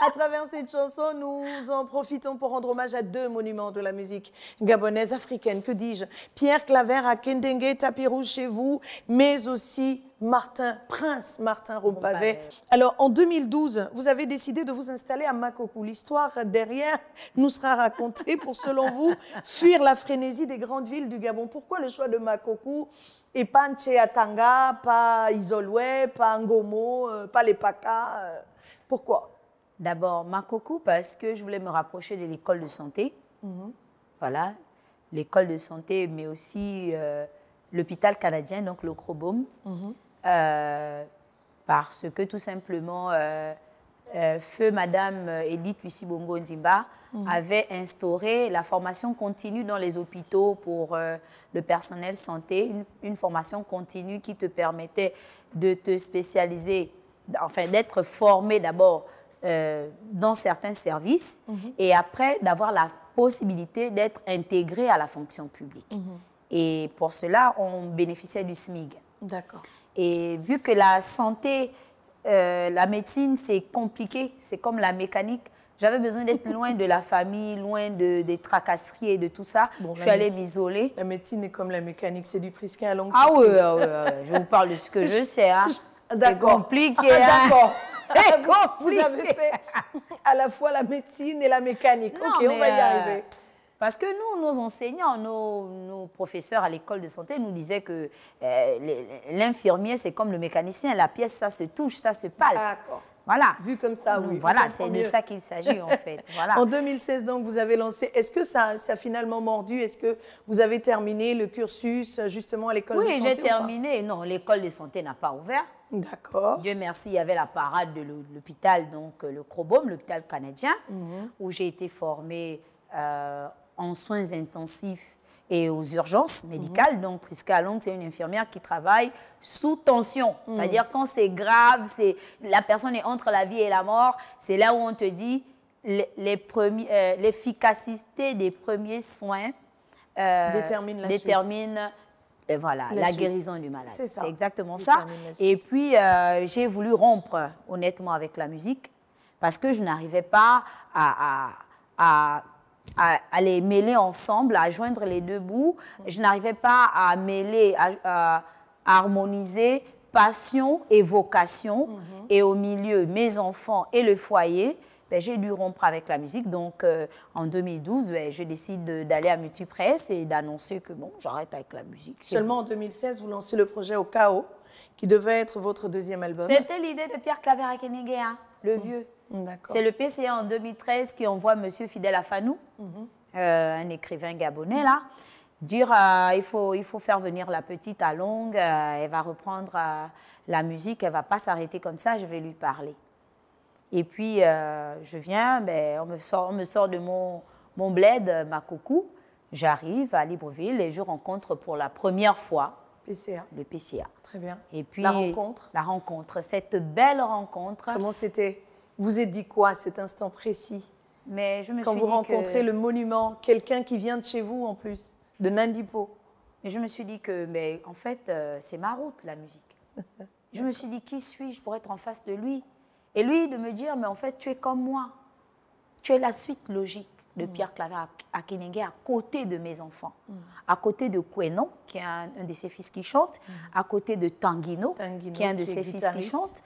à travers cette chanson, nous en profitons pour rendre hommage à deux monuments de la musique gabonaise, africaine, que dis-je Pierre Claver à Kendenge, tapis chez vous, mais aussi Martin, Prince Martin Rompavet. Alors, en 2012, vous avez décidé de vous installer à Makoku. L'histoire derrière nous sera racontée pour, selon vous, fuir la frénésie des grandes villes du Gabon. Pourquoi le choix de Makoku et pas Ncheatanga, pas Isolwe, pas Ngomo, euh, pas les Paka euh, Pourquoi D'abord, Makoku, parce que je voulais me rapprocher de l'école de santé. Mhm. Voilà, l'école de santé, mais aussi euh, l'hôpital canadien, donc le euh, parce que tout simplement, euh, euh, feu Madame Edith Lucie Bongo Nzimba mhm. avait instauré la formation continue dans les hôpitaux pour le personnel santé, une, formation continue qui te permettait de te spécialiser, enfin d'être formé d'abord dans certains services mhm. et après d'avoir la possibilité d'être intégré à la fonction publique. Mhm. Et pour cela, on bénéficiait du SMIG. D'accord. Et vu que la santé, euh, la médecine, c'est compliqué, c'est comme la mécanique, j'avais besoin d'être loin de la famille, loin de, des tracasseries et de tout ça. je suis allée m'isoler. La médecine est comme la mécanique, c'est du prisquin à longue Ah oui, je vous parle de ce que je sais. Hein. C'est compliqué. Ah, hein. D'accord. Ah, vous avez fait à la fois la médecine et la mécanique. ok, on va y euh, arriver. Parce que nous, nos enseignants, nos, professeurs à l'école de santé nous disaient que euh, l'infirmier, c'est comme le mécanicien, la pièce, ça se touche, ça se pâle. D'accord. Voilà. Vu comme ça, oui. Voilà, c'est de ça qu'il s'agit en fait. en 2016, donc, vous avez lancé. Est-ce que ça, a finalement mordu Est-ce que vous avez terminé le cursus justement à l'école de santé Oui, j'ai terminé. Non, l'école de santé n'a pas ouvert. D'accord. Dieu merci, il y avait la parade de l'hôpital, donc euh, le Crobome, l'hôpital canadien, mhm. où j'ai été formée euh, en soins intensifs et aux urgences médicales. Mhm. Donc, puisqu'à Londres, c'est une infirmière qui travaille sous tension. Mhm. C'est-à-dire quand c'est grave, c'est la personne est entre la vie et la mort, c'est là où on te dit l'efficacité les euh, l'efficacité des premiers soins euh, détermine la ben voilà, la, guérison du malade. C'est exactement ça. Et puis, euh, j'ai voulu rompre honnêtement avec la musique parce que je n'arrivais pas à à, les mêler ensemble, à joindre les deux bouts. Je n'arrivais pas à mêler, à, harmoniser passion et vocation. Mhm. Et au milieu, mes enfants et le foyer. Ben, j'ai dû rompre avec la musique. Donc, euh, en 2012, ben, je décide d'aller à Multipresse et d'annoncer que bon, j'arrête avec la musique. Seulement en 2016, vous lancez le projet Au Chaos, qui devait être votre deuxième album. C'était l'idée de Pierre Claver le mm. vieux. C'est le PCA en 2013 qui envoie M. Fidel Afanou, mhm. euh, un écrivain gabonais, là, dire euh, il, faut, il faut faire venir la petite à longue, euh, elle va reprendre la musique, elle ne va pas s'arrêter comme ça, je vais lui parler. Et puis, je viens, ben, on, me sort, me sort de mon, mon bled, ma coucou, j'arrive à Libreville et je rencontre pour la première fois le PCA. Très bien. Et puis, la rencontre La rencontre, cette belle rencontre. Comment c'était vous êtes dit quoi à cet instant précis Mais Quand vous rencontrez le monument, quelqu'un qui vient de chez vous en plus, de Nandipo. Mais je me suis dit que, mais en fait, euh, c'est ma route, la musique. je me suis dit, qui suis-je pour être en face de lui Et lui, de me dire, mais en fait, tu es comme moi. Tu es la suite logique de mm. Pierre à Akinenge à côté de mes enfants, mm. à côté de Kwenon, qui est un, de ses fils qui chante, mm. à côté de Tanguino, qui est un de ses fils qui chante,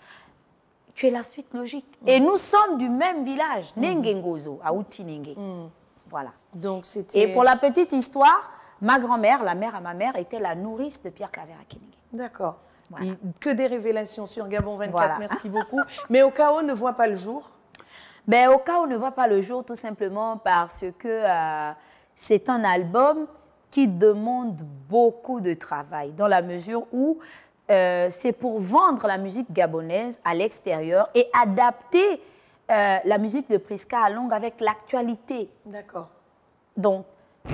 tu es la suite logique. Mm. Et nous sommes du même village, mm. Nengengozo, à Outinenge. Mm. Voilà. Donc Et pour la petite histoire, ma grand-mère, la mère à ma mère, était la nourrice de Pierre Claver Akenenge. D'accord. Que des révélations sur Gabon 24, merci beaucoup. Mais au cas où ne voit pas le jour ben, on ne voit pas le jour tout simplement parce que euh, c'est un album qui demande beaucoup de travail dans la mesure où euh, c'est pour vendre la musique gabonaise à l'extérieur et adapter euh, la musique de à longue avec l'actualité. D'accord. Donc,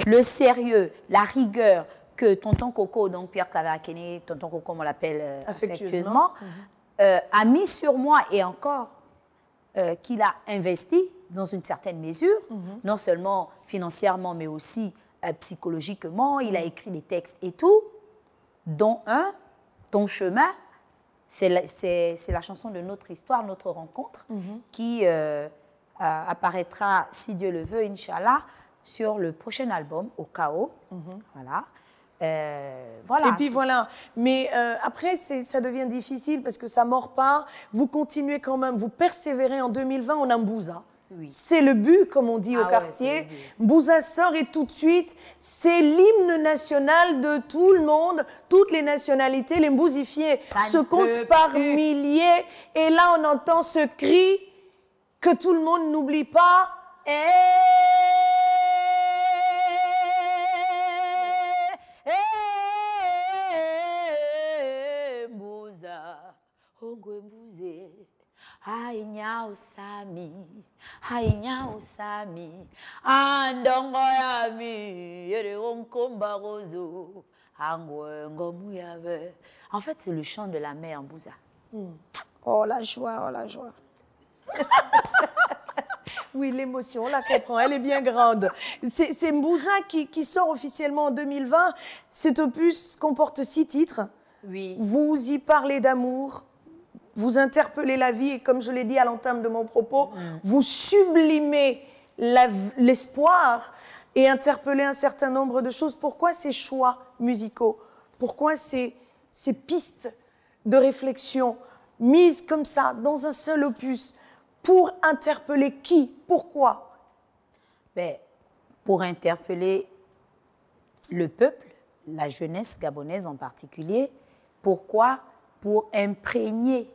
le sérieux, la rigueur que Tonton Coco, donc Pierre claver akené Tonton Coco, on l'appelle euh, affectueusement, a mis sur moi et encore qu'il a investi dans une certaine mesure, mhm. non seulement financièrement, mais aussi psychologiquement. Il a mhm. écrit des textes et tout, dont un ton chemin, c'est la, chanson de notre histoire, notre rencontre, mhm. qui euh, euh, apparaîtra, si Dieu le veut, Inch'Allah, sur le prochain album, Au Chaos. Mhm. Voilà. Euh, voilà. Et puis voilà. Mais après, ça devient difficile parce que ça mord pas. Vous continuez quand même, vous persévérez. En 2020, on a c'est le but, comme on dit au ah quartier. Bouza sort et tout de suite, c'est l'hymne national de tout le monde, toutes les nationalités, les mbouzifiés, se comptent par milliers. Et là, on entend ce cri que tout le monde n'oublie pas. Eh, eh, eh en fait, c'est le chant de la mère Mbouza. Hmm. Oh la joie, oh la joie. oui, l'émotion, on la comprend, elle est bien grande. C'est Mbouza qui, qui, sort officiellement en 2020. Cet opus comporte six titres. Oui. Vous y parlez d'amour, vous interpellez la vie et comme je l'ai dit à l'entame de mon propos, mm. vous sublimez l'espoir et interpellez un certain nombre de choses. Pourquoi ces choix musicaux Pourquoi ces, ces pistes de réflexion mises comme ça dans un seul opus pour interpeller qui Pourquoi ben, Pour interpeller le peuple, la jeunesse gabonaise en particulier. Pourquoi Pour imprégner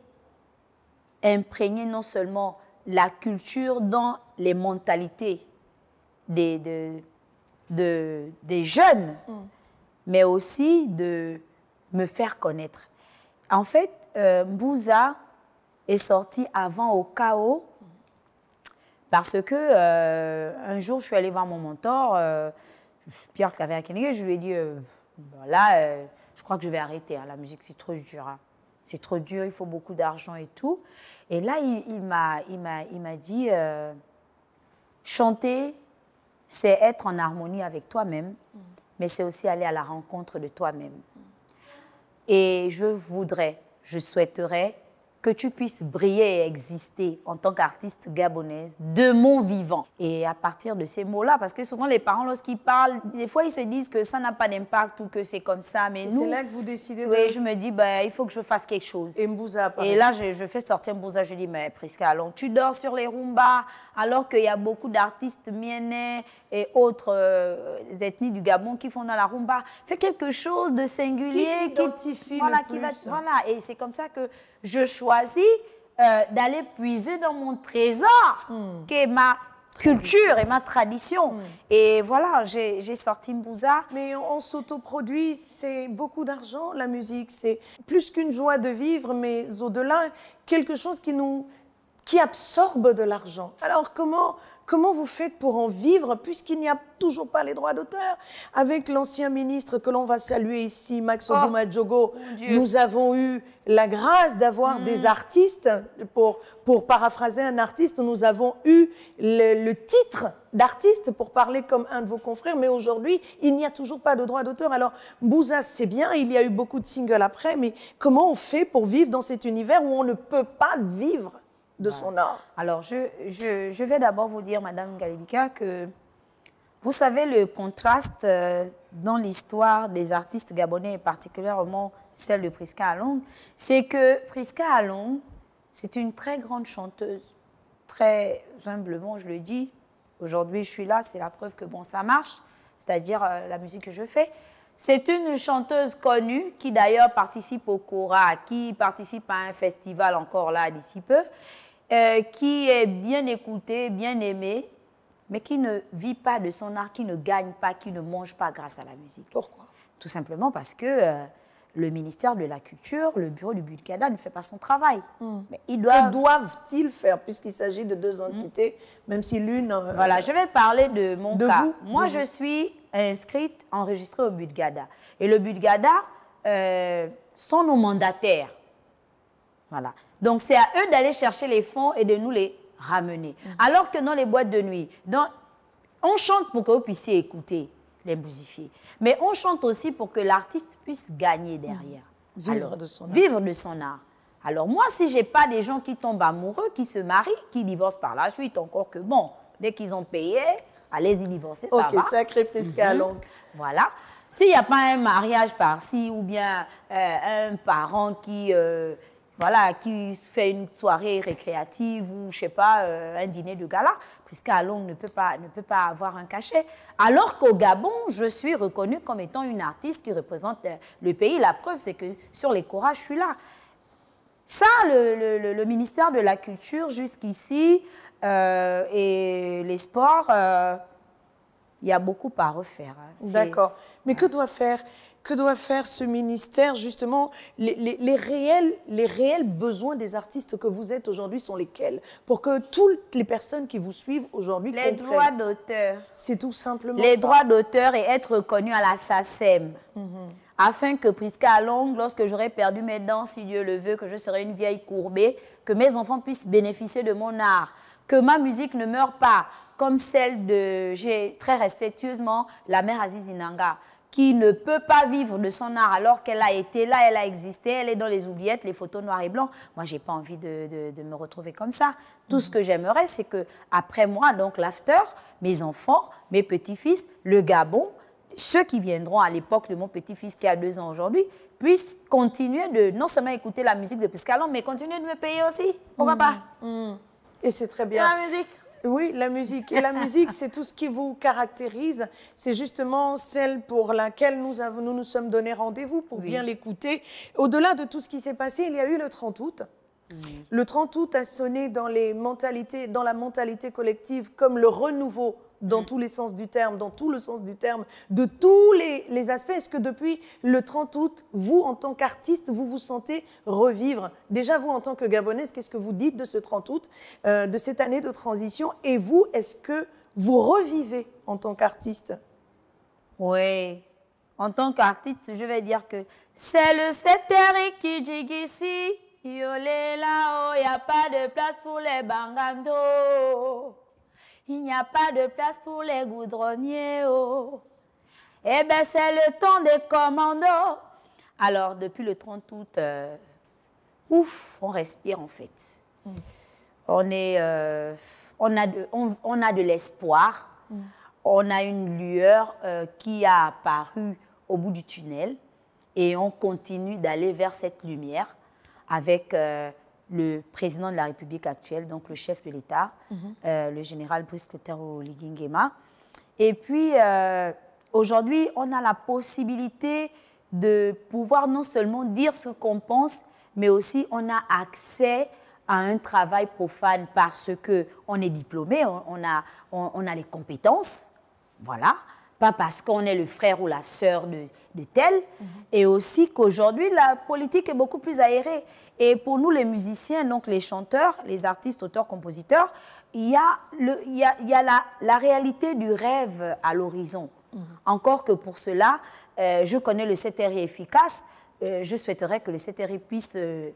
imprégner non seulement la culture dans les mentalités des, des jeunes, mm. mais aussi de me faire connaître. En fait, euh, Mbouza est sorti avant au chaos parce que euh, un jour, je suis allée voir mon mentor, euh, Pierre Claver je lui ai dit, euh, voilà, je crois que je vais arrêter, hein, la musique c'est trop dur. Hein c'est trop dur, il faut beaucoup d'argent et tout. Et là, il, il m'a dit, euh, chanter, c'est être en harmonie avec toi-même, mais c'est aussi aller à la rencontre de toi-même. Et je voudrais, je souhaiterais que tu puisses briller et exister en tant qu'artiste gabonaise de mon vivant. Et à partir de ces mots-là, parce que souvent les parents, lorsqu'ils parlent, des fois ils se disent que ça n'a pas d'impact ou que c'est comme ça. Mais c'est là que vous décidez. Oui, je me dis, bah, il faut que je fasse quelque chose. Et Mbouza, Et là, je, fais sortir Mbouza, je dis, mais Prisca, alors tu dors sur les rumba, alors qu'il y a beaucoup d'artistes miennais et autres euh, ethnies du Gabon qui font dans la rumba. Fais quelque chose de singulier. Qui qui... voilà, Qui va... voilà, et c'est comme ça que je choisis euh, d'aller puiser dans mon trésor, hmm. qui est ma culture et ma tradition. Hmm. Et voilà, j'ai sorti Mbouza. Mais on s'autoproduit, c'est beaucoup d'argent, la musique. C'est plus qu'une joie de vivre, mais au-delà, quelque chose qui nous qui absorbe de l'argent. Alors comment, comment vous faites pour en vivre puisqu'il n'y a toujours pas les droits d'auteur Avec l'ancien ministre que l'on va saluer ici, Max Odomadjogo, oh, nous avons eu la grâce d'avoir hmm. des artistes. Pour, pour paraphraser un artiste, nous avons eu le, le titre d'artiste pour parler comme un de vos confrères, mais aujourd'hui, il n'y a toujours pas de droits d'auteur. Alors, Bouza, c'est bien, il y a eu beaucoup de singles après, mais comment on fait pour vivre dans cet univers où on ne peut pas vivre de son art. Alors, je, je, vais d'abord vous dire, Madame Galibika, que vous savez le contraste euh, dans l'histoire des artistes gabonais, et particulièrement celle de Prisca Along, c'est que Prisca Along, c'est une très grande chanteuse. Très humblement, je le dis. Aujourd'hui, je suis là, c'est la preuve que bon, ça marche, c'est-à-dire euh, la musique que je fais. C'est une chanteuse connue qui d'ailleurs participe au Cora, qui participe à un festival encore là d'ici peu. Euh, qui est bien écouté, bien aimé, mais qui ne vit pas de son art, qui ne gagne pas, qui ne mange pas grâce à la musique. Pourquoi Tout simplement parce que euh, le ministère de la Culture, le bureau du Budgada ne fait pas son travail. Mmh. Mais ils doivent... Que doivent-ils faire puisqu'il s'agit de deux entités, mmh. même si l'une... Euh, voilà, je vais parler de mon cas. Moi, je suis inscrite, enregistrée au Budgada. Et le Budgada euh, sont nos mandataires. Voilà. Donc, c'est à eux d'aller chercher les fonds et de nous les ramener. Mm-hmm. Alors que dans les boîtes de nuit, on chante pour que vous puissiez écouter les musifiés, Mais on chante aussi pour que l'artiste puisse gagner derrière. Mm-hmm. Vivre de son art. Alors moi, si j'ai pas des gens qui tombent amoureux, qui se marient, qui divorcent par la suite, encore que bon, dès qu'ils ont payé, allez-y divorcer, ça va. Ok, sacré prisca, à mm-hmm. Voilà. S'il n'y a pas un mariage par-ci ou bien euh, un parent qui... Euh, voilà, qui fait une soirée récréative ou, je sais pas, euh, un dîner de gala, puisqu'à Londres, ne peut, pas, ne peut pas avoir un cachet. Alors qu'au Gabon, je suis reconnue comme étant une artiste qui représente euh, le pays. La preuve, c'est que sur les courages, je suis là. Ça, le, ministère de la Culture, jusqu'ici, euh, et les sports, il y a beaucoup à refaire. Hein. D'accord. Mais que doit faire que doit faire ce ministère justement les, réels, les réels besoins des artistes que vous êtes aujourd'hui sont lesquels Pour que toutes les personnes qui vous suivent aujourd'hui Les droits d'auteur. C'est tout simplement Les droits d'auteur et être reconnu à la SACEM. Mm-hmm. Afin que, puisqu'à Long, lorsque j'aurai perdu mes dents, si Dieu le veut, que je serai une vieille courbée, que mes enfants puissent bénéficier de mon art, que ma musique ne meure pas, comme celle de, j'ai très respectueusement, la mère Aziz Inanga qui ne peut pas vivre de son art alors qu'elle a été là, elle a existé, elle est dans les oubliettes, les photos noires et blancs. Moi, j'ai pas envie de, de, me retrouver comme ça. Tout ce que j'aimerais, c'est que après moi, donc l'after, mes enfants, mes petits-fils, le Gabon, ceux qui viendront à l'époque de mon petit-fils qui a deux ans aujourd'hui, puissent continuer de non seulement écouter la musique de Piscalon, mais continuer de me payer aussi. Pourquoi mm pas mm. Et c'est très bien. Et la musique. Oui, la musique. Et la musique, c'est tout ce qui vous caractérise. C'est justement celle pour laquelle nous nous, sommes donné rendez-vous pour bien l'écouter. Au-delà de tout ce qui s'est passé, il y a eu le 30 août. Le 30 août a sonné dans, les mentalités, dans la mentalité collective comme le renouveau dans mm. tous les sens du terme, dans tout le sens du terme, de tous les, aspects. Est-ce que depuis le 30 août, vous, en tant qu'artiste, vous vous sentez revivre Déjà, vous, en tant que Gabonaise, qu'est-ce que vous dites de ce 30 août, euh, de cette année de transition Et vous, est-ce que vous revivez en tant qu'artiste Oui. En tant qu'artiste, je vais dire que c'est le 7 qui dit ici. Yolé là il n'y oh, a pas de place pour les bangando. Il n'y a pas de place pour les goudronniers. Oh. Eh bien, c'est le temps des commandos. Alors, depuis le 30 août, euh, ouf, on respire en fait. Mm. On, est, euh, on, a de, on, a de l'espoir. Mm. On a une lueur euh, qui a apparu au bout du tunnel et on continue d'aller vers cette lumière avec le président de la République actuelle, donc le chef de l'État, mhm. euh, le général Brice Cottero Liguingema. Et puis, euh, aujourd'hui, on a la possibilité de pouvoir non seulement dire ce qu'on pense, mais aussi on a accès à un travail profane parce que on est diplômé, on, a, on, a les compétences, voilà, pas parce qu'on est le frère ou la sœur de, tel. Mhm. Et aussi qu'aujourd'hui, la politique est beaucoup plus aérée. Et pour nous, les musiciens, donc les chanteurs, les artistes, auteurs, compositeurs, il y a, le, a, la, réalité du rêve à l'horizon. Mhm. Encore que pour cela, euh, je connais le CTRI efficace. Euh, je souhaiterais que le CTRI puisse euh,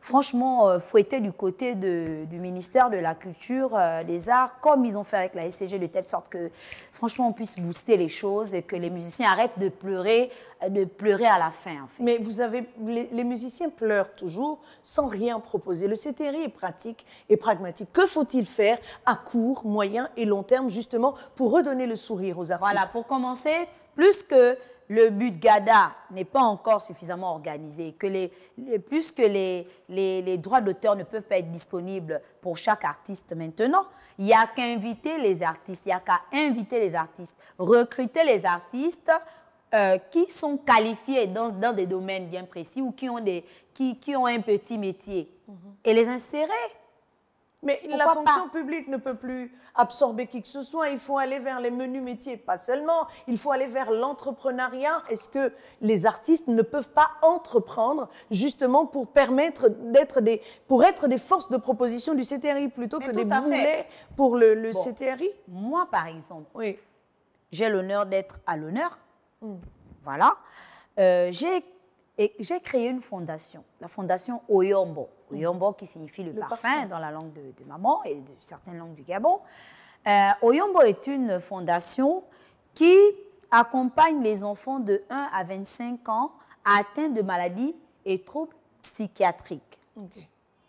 franchement euh, fouetter du côté du ministère de la Culture, euh, des Arts, comme ils ont fait avec la SCG, de telle sorte que, franchement, on puisse booster les choses et que les musiciens arrêtent de pleurer, euh, de pleurer à la fin. Mais vous avez, les, les, musiciens pleurent toujours sans rien proposer. Le CTRI est pratique et pragmatique. Que faut-il faire à court, moyen et long terme, justement, pour redonner le sourire aux artistes Voilà, pour commencer, plus que le but gada n'est pas encore suffisamment organisé, que plus que les, les, droits d'auteur ne peuvent pas être disponibles pour chaque artiste maintenant, il n'y a qu'à inviter les artistes, il n'y a qu'à inviter les artistes, recruter les artistes euh, qui sont qualifiés dans, des domaines bien précis ou qui ont, un petit métier mhm. et les insérer mais la fonction publique ne peut plus absorber qui que ce soit. Il faut aller vers les menus métiers, pas seulement. Il faut aller vers l'entrepreneuriat. Est-ce que les artistes ne peuvent pas entreprendre justement pour permettre d'être des, pour être des forces de proposition du CTRI plutôt que des boulets pour le, le CTRI Moi, par exemple, oui. j'ai l'honneur d'être à l'honneur. Hmm. Voilà. Euh, j'ai créé une fondation, la fondation Oyombo. Oyombo qui signifie le, parfum, dans la langue de, maman et de certaines langues du Gabon. Euh, Oyombo est une fondation qui accompagne les enfants de 1 à 25 ans atteints de maladies et troubles psychiatriques.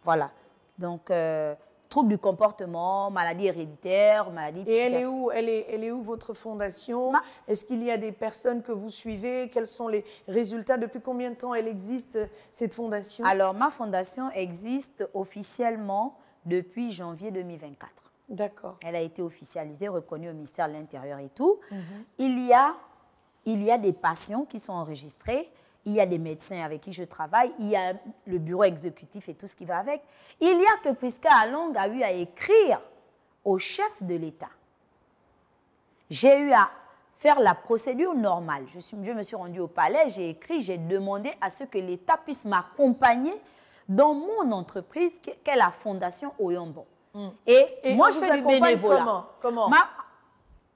Voilà. Donc, euh, troubles du comportement, maladies héréditaires, maladies Et elle est où elle est, elle est où votre fondation Est-ce qu'il y a des personnes que vous suivez Quels sont les résultats Depuis combien de temps elle existe, cette fondation Alors, ma fondation existe officiellement depuis janvier 2024. D'accord. Elle a été officialisée, reconnue au ministère de l'Intérieur et tout. Mhm. il, y a, il y a des patients qui sont enregistrés il y a des médecins avec qui je travaille, il y a le bureau exécutif et tout ce qui va avec. Il y a que Prisca Along a eu à écrire au chef de l'État. J'ai eu à faire la procédure normale. Je, me suis rendue au palais, j'ai écrit, j'ai demandé à ce que l'État puisse m'accompagner dans mon entreprise qu'est la Fondation Oyombo. Mm. Et, moi, je fais du bénévolat. Comment, comment?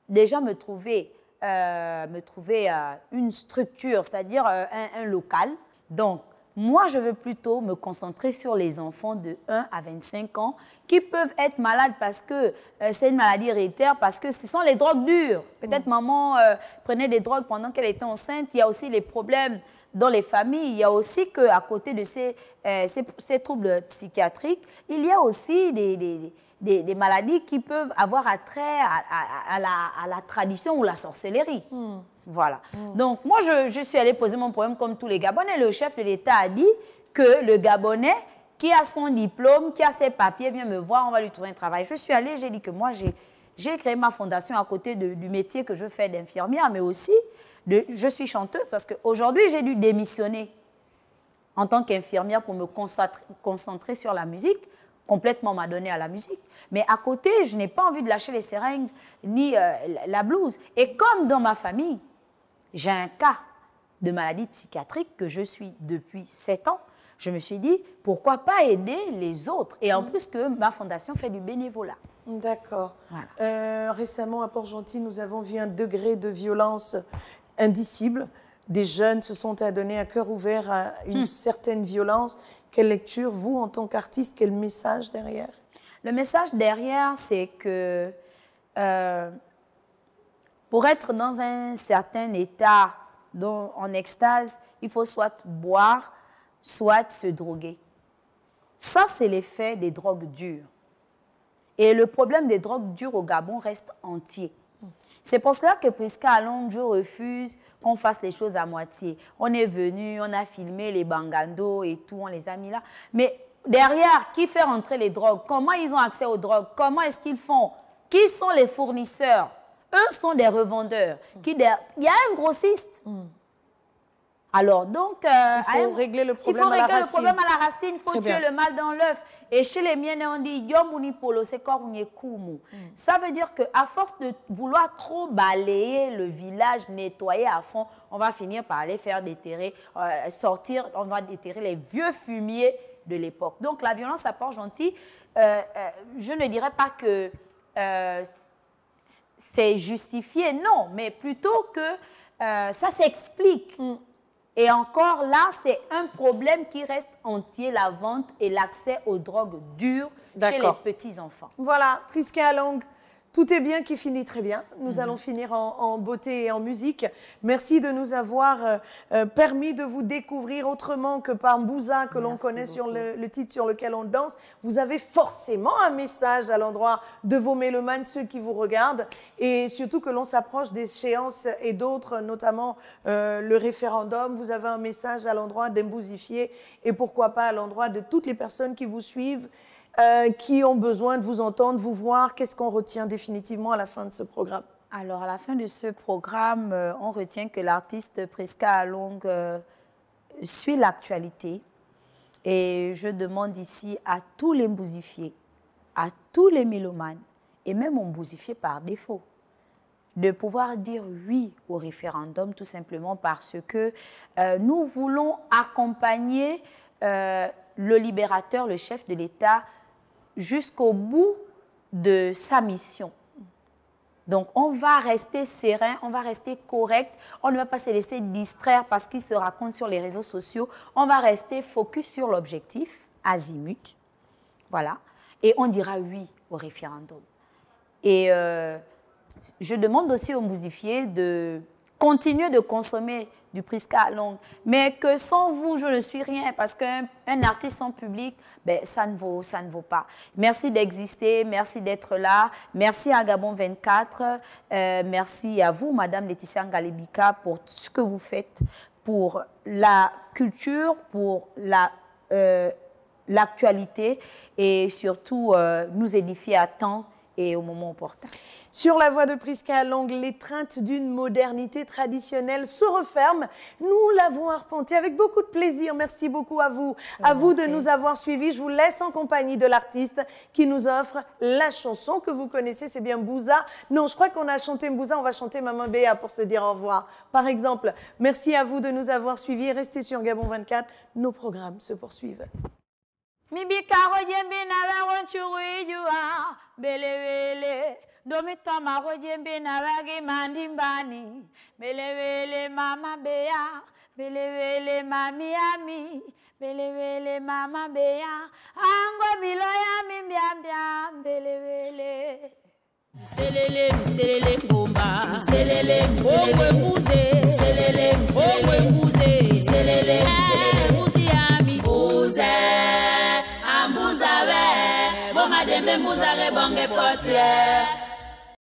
déjà me trouver euh, me trouver euh, une structure, c'est-à-dire euh, un, local. Donc, moi, je veux plutôt me concentrer sur les enfants de 1 à 25 ans qui peuvent être malades parce que c'est une maladie héréditaire, parce que ce sont les drogues dures. Peut-être mm. maman prenait des drogues pendant qu'elle était enceinte. Il y a aussi les problèmes dans les familles. Il y a aussi qu'à côté de ces, ces, troubles psychiatriques, il y a aussi des, des, des, maladies qui peuvent avoir attrait à, à, la, tradition ou la sorcellerie. Hmm. Voilà. Hmm. Donc, moi, je, suis allée poser mon problème comme tous les Gabonais. Le chef de l'État a dit que le Gabonais qui a son diplôme, qui a ses papiers, vient me voir, on va lui trouver un travail. Je suis allée, j'ai dit que moi, j'ai créé ma fondation à côté du métier que je fais d'infirmière, mais aussi, de, je suis chanteuse parce qu'aujourd'hui, j'ai dû démissionner en tant qu'infirmière pour me concentrer sur la musique complètement m'a donné à la musique. Mais à côté, je n'ai pas envie de lâcher les seringues ni euh, la blouse. Et comme dans ma famille, j'ai un cas de maladie psychiatrique que je suis depuis 7 ans, je me suis dit, pourquoi pas aider les autres Et en mm. plus que ma fondation fait du bénévolat. D'accord. Euh, récemment, à Port-Gentil, nous avons vu un degré de violence indicible. Des jeunes se sont adonnés à cœur ouvert à une hmm. certaine violence quelle lecture, vous, en tant qu'artiste, quel message derrière Le message derrière, c'est que euh, pour être dans un certain état, en extase, il faut soit boire, soit se droguer. Ça, c'est l'effet des drogues dures. Et le problème des drogues dures au Gabon reste entier. C'est pour cela que Prisca Alonso refuse qu'on fasse les choses à moitié. On est venu, on a filmé les bangando et tout, on les a mis là. Mais derrière, qui fait rentrer les drogues Comment ils ont accès aux drogues Comment est-ce qu'ils font Qui sont les fournisseurs Eux sont des revendeurs. Qui Il y a un grossiste. Mm. Alors, donc, euh, il faut régler le problème à la racine. il faut tuer le mal dans l'œuf. Et chez les miennes, on dit Yomuni Polo, c'est hmm. Ça veut dire qu'à force de vouloir trop balayer le village, nettoyer à fond, on va finir par aller faire déterrer, euh, sortir, on va déterrer les vieux fumiers de l'époque. Donc, la violence à Port-Gentil, euh, je ne dirais pas que c'est justifié, non, mais plutôt que ça s'explique. Hmm. Et encore là, c'est un problème qui reste entier, la vente et l'accès aux drogues dures chez les petits-enfants. Voilà, Prisca Long, tout est bien qui finit très bien. Nous mhm. allons finir en, beauté et en musique. Merci de nous avoir euh, euh, permis de vous découvrir autrement que par Mbouza, que l'on connaît sur le, titre sur lequel on danse. Vous avez forcément un message à l'endroit de vos mélomanes, ceux qui vous regardent, et surtout que l'on s'approche des séances et d'autres, notamment euh, le référendum. Vous avez un message à l'endroit d'Embouzifier et pourquoi pas à l'endroit de toutes les personnes qui vous suivent euh, qui ont besoin de vous entendre, vous voir Qu'est-ce qu'on retient définitivement à la fin de ce programme Alors, à la fin de ce programme, euh, on retient que l'artiste Prisca Along euh, suit l'actualité. Et je demande ici à tous les mbousifiés, à tous les mélomanes, et même aux mbousifiés par défaut, de pouvoir dire oui au référendum, tout simplement parce que nous voulons accompagner le libérateur, le chef de l'État, jusqu'au bout de sa mission. Donc, on va rester serein, on va rester correct, on ne va pas se laisser distraire parce qu'il se raconte sur les réseaux sociaux. On va rester focus sur l'objectif, azimut. Voilà. Et on dira oui au référendum. Et euh, je demande aussi aux mousifiés de continuez de consommer du Prisca Long. Mais que sans vous, je ne suis rien parce qu'un un artiste sans public, ben, ça, ne vaut, ça ne vaut pas. Merci d'exister, merci d'être là. Merci à Gabon 24. Euh, merci à vous, Madame Laetitia Ngalibika, pour ce que vous faites pour la culture, pour la... Euh, l'actualité et surtout euh, nous édifier à temps et au moment opportun. Sur la voie de Prisca longue l'étreinte d'une modernité traditionnelle se referme. Nous l'avons arpentée avec beaucoup de plaisir. Merci beaucoup à vous. À vous de nous avoir suivis. Je vous laisse en compagnie de l'artiste qui nous offre la chanson que vous connaissez. C'est bien Mbouza. Non, je crois qu'on a chanté Mbouza. On va chanter Maman Béa pour se dire au revoir. Par exemple, merci à vous de nous avoir suivis. Restez sur Gabon 24. Nos programmes se poursuivent. Mi bi karo jembe na we wonchuri jua belewele domi toma ro jembe na we mandimbani bele. mama beya belewele mami ami belewele mama bea, ango bilo ya mi mbia belewele miselele miselele mbomba miselele miselele mbomba miselele miselele mbomba miselele miselele mbuzare bange potiere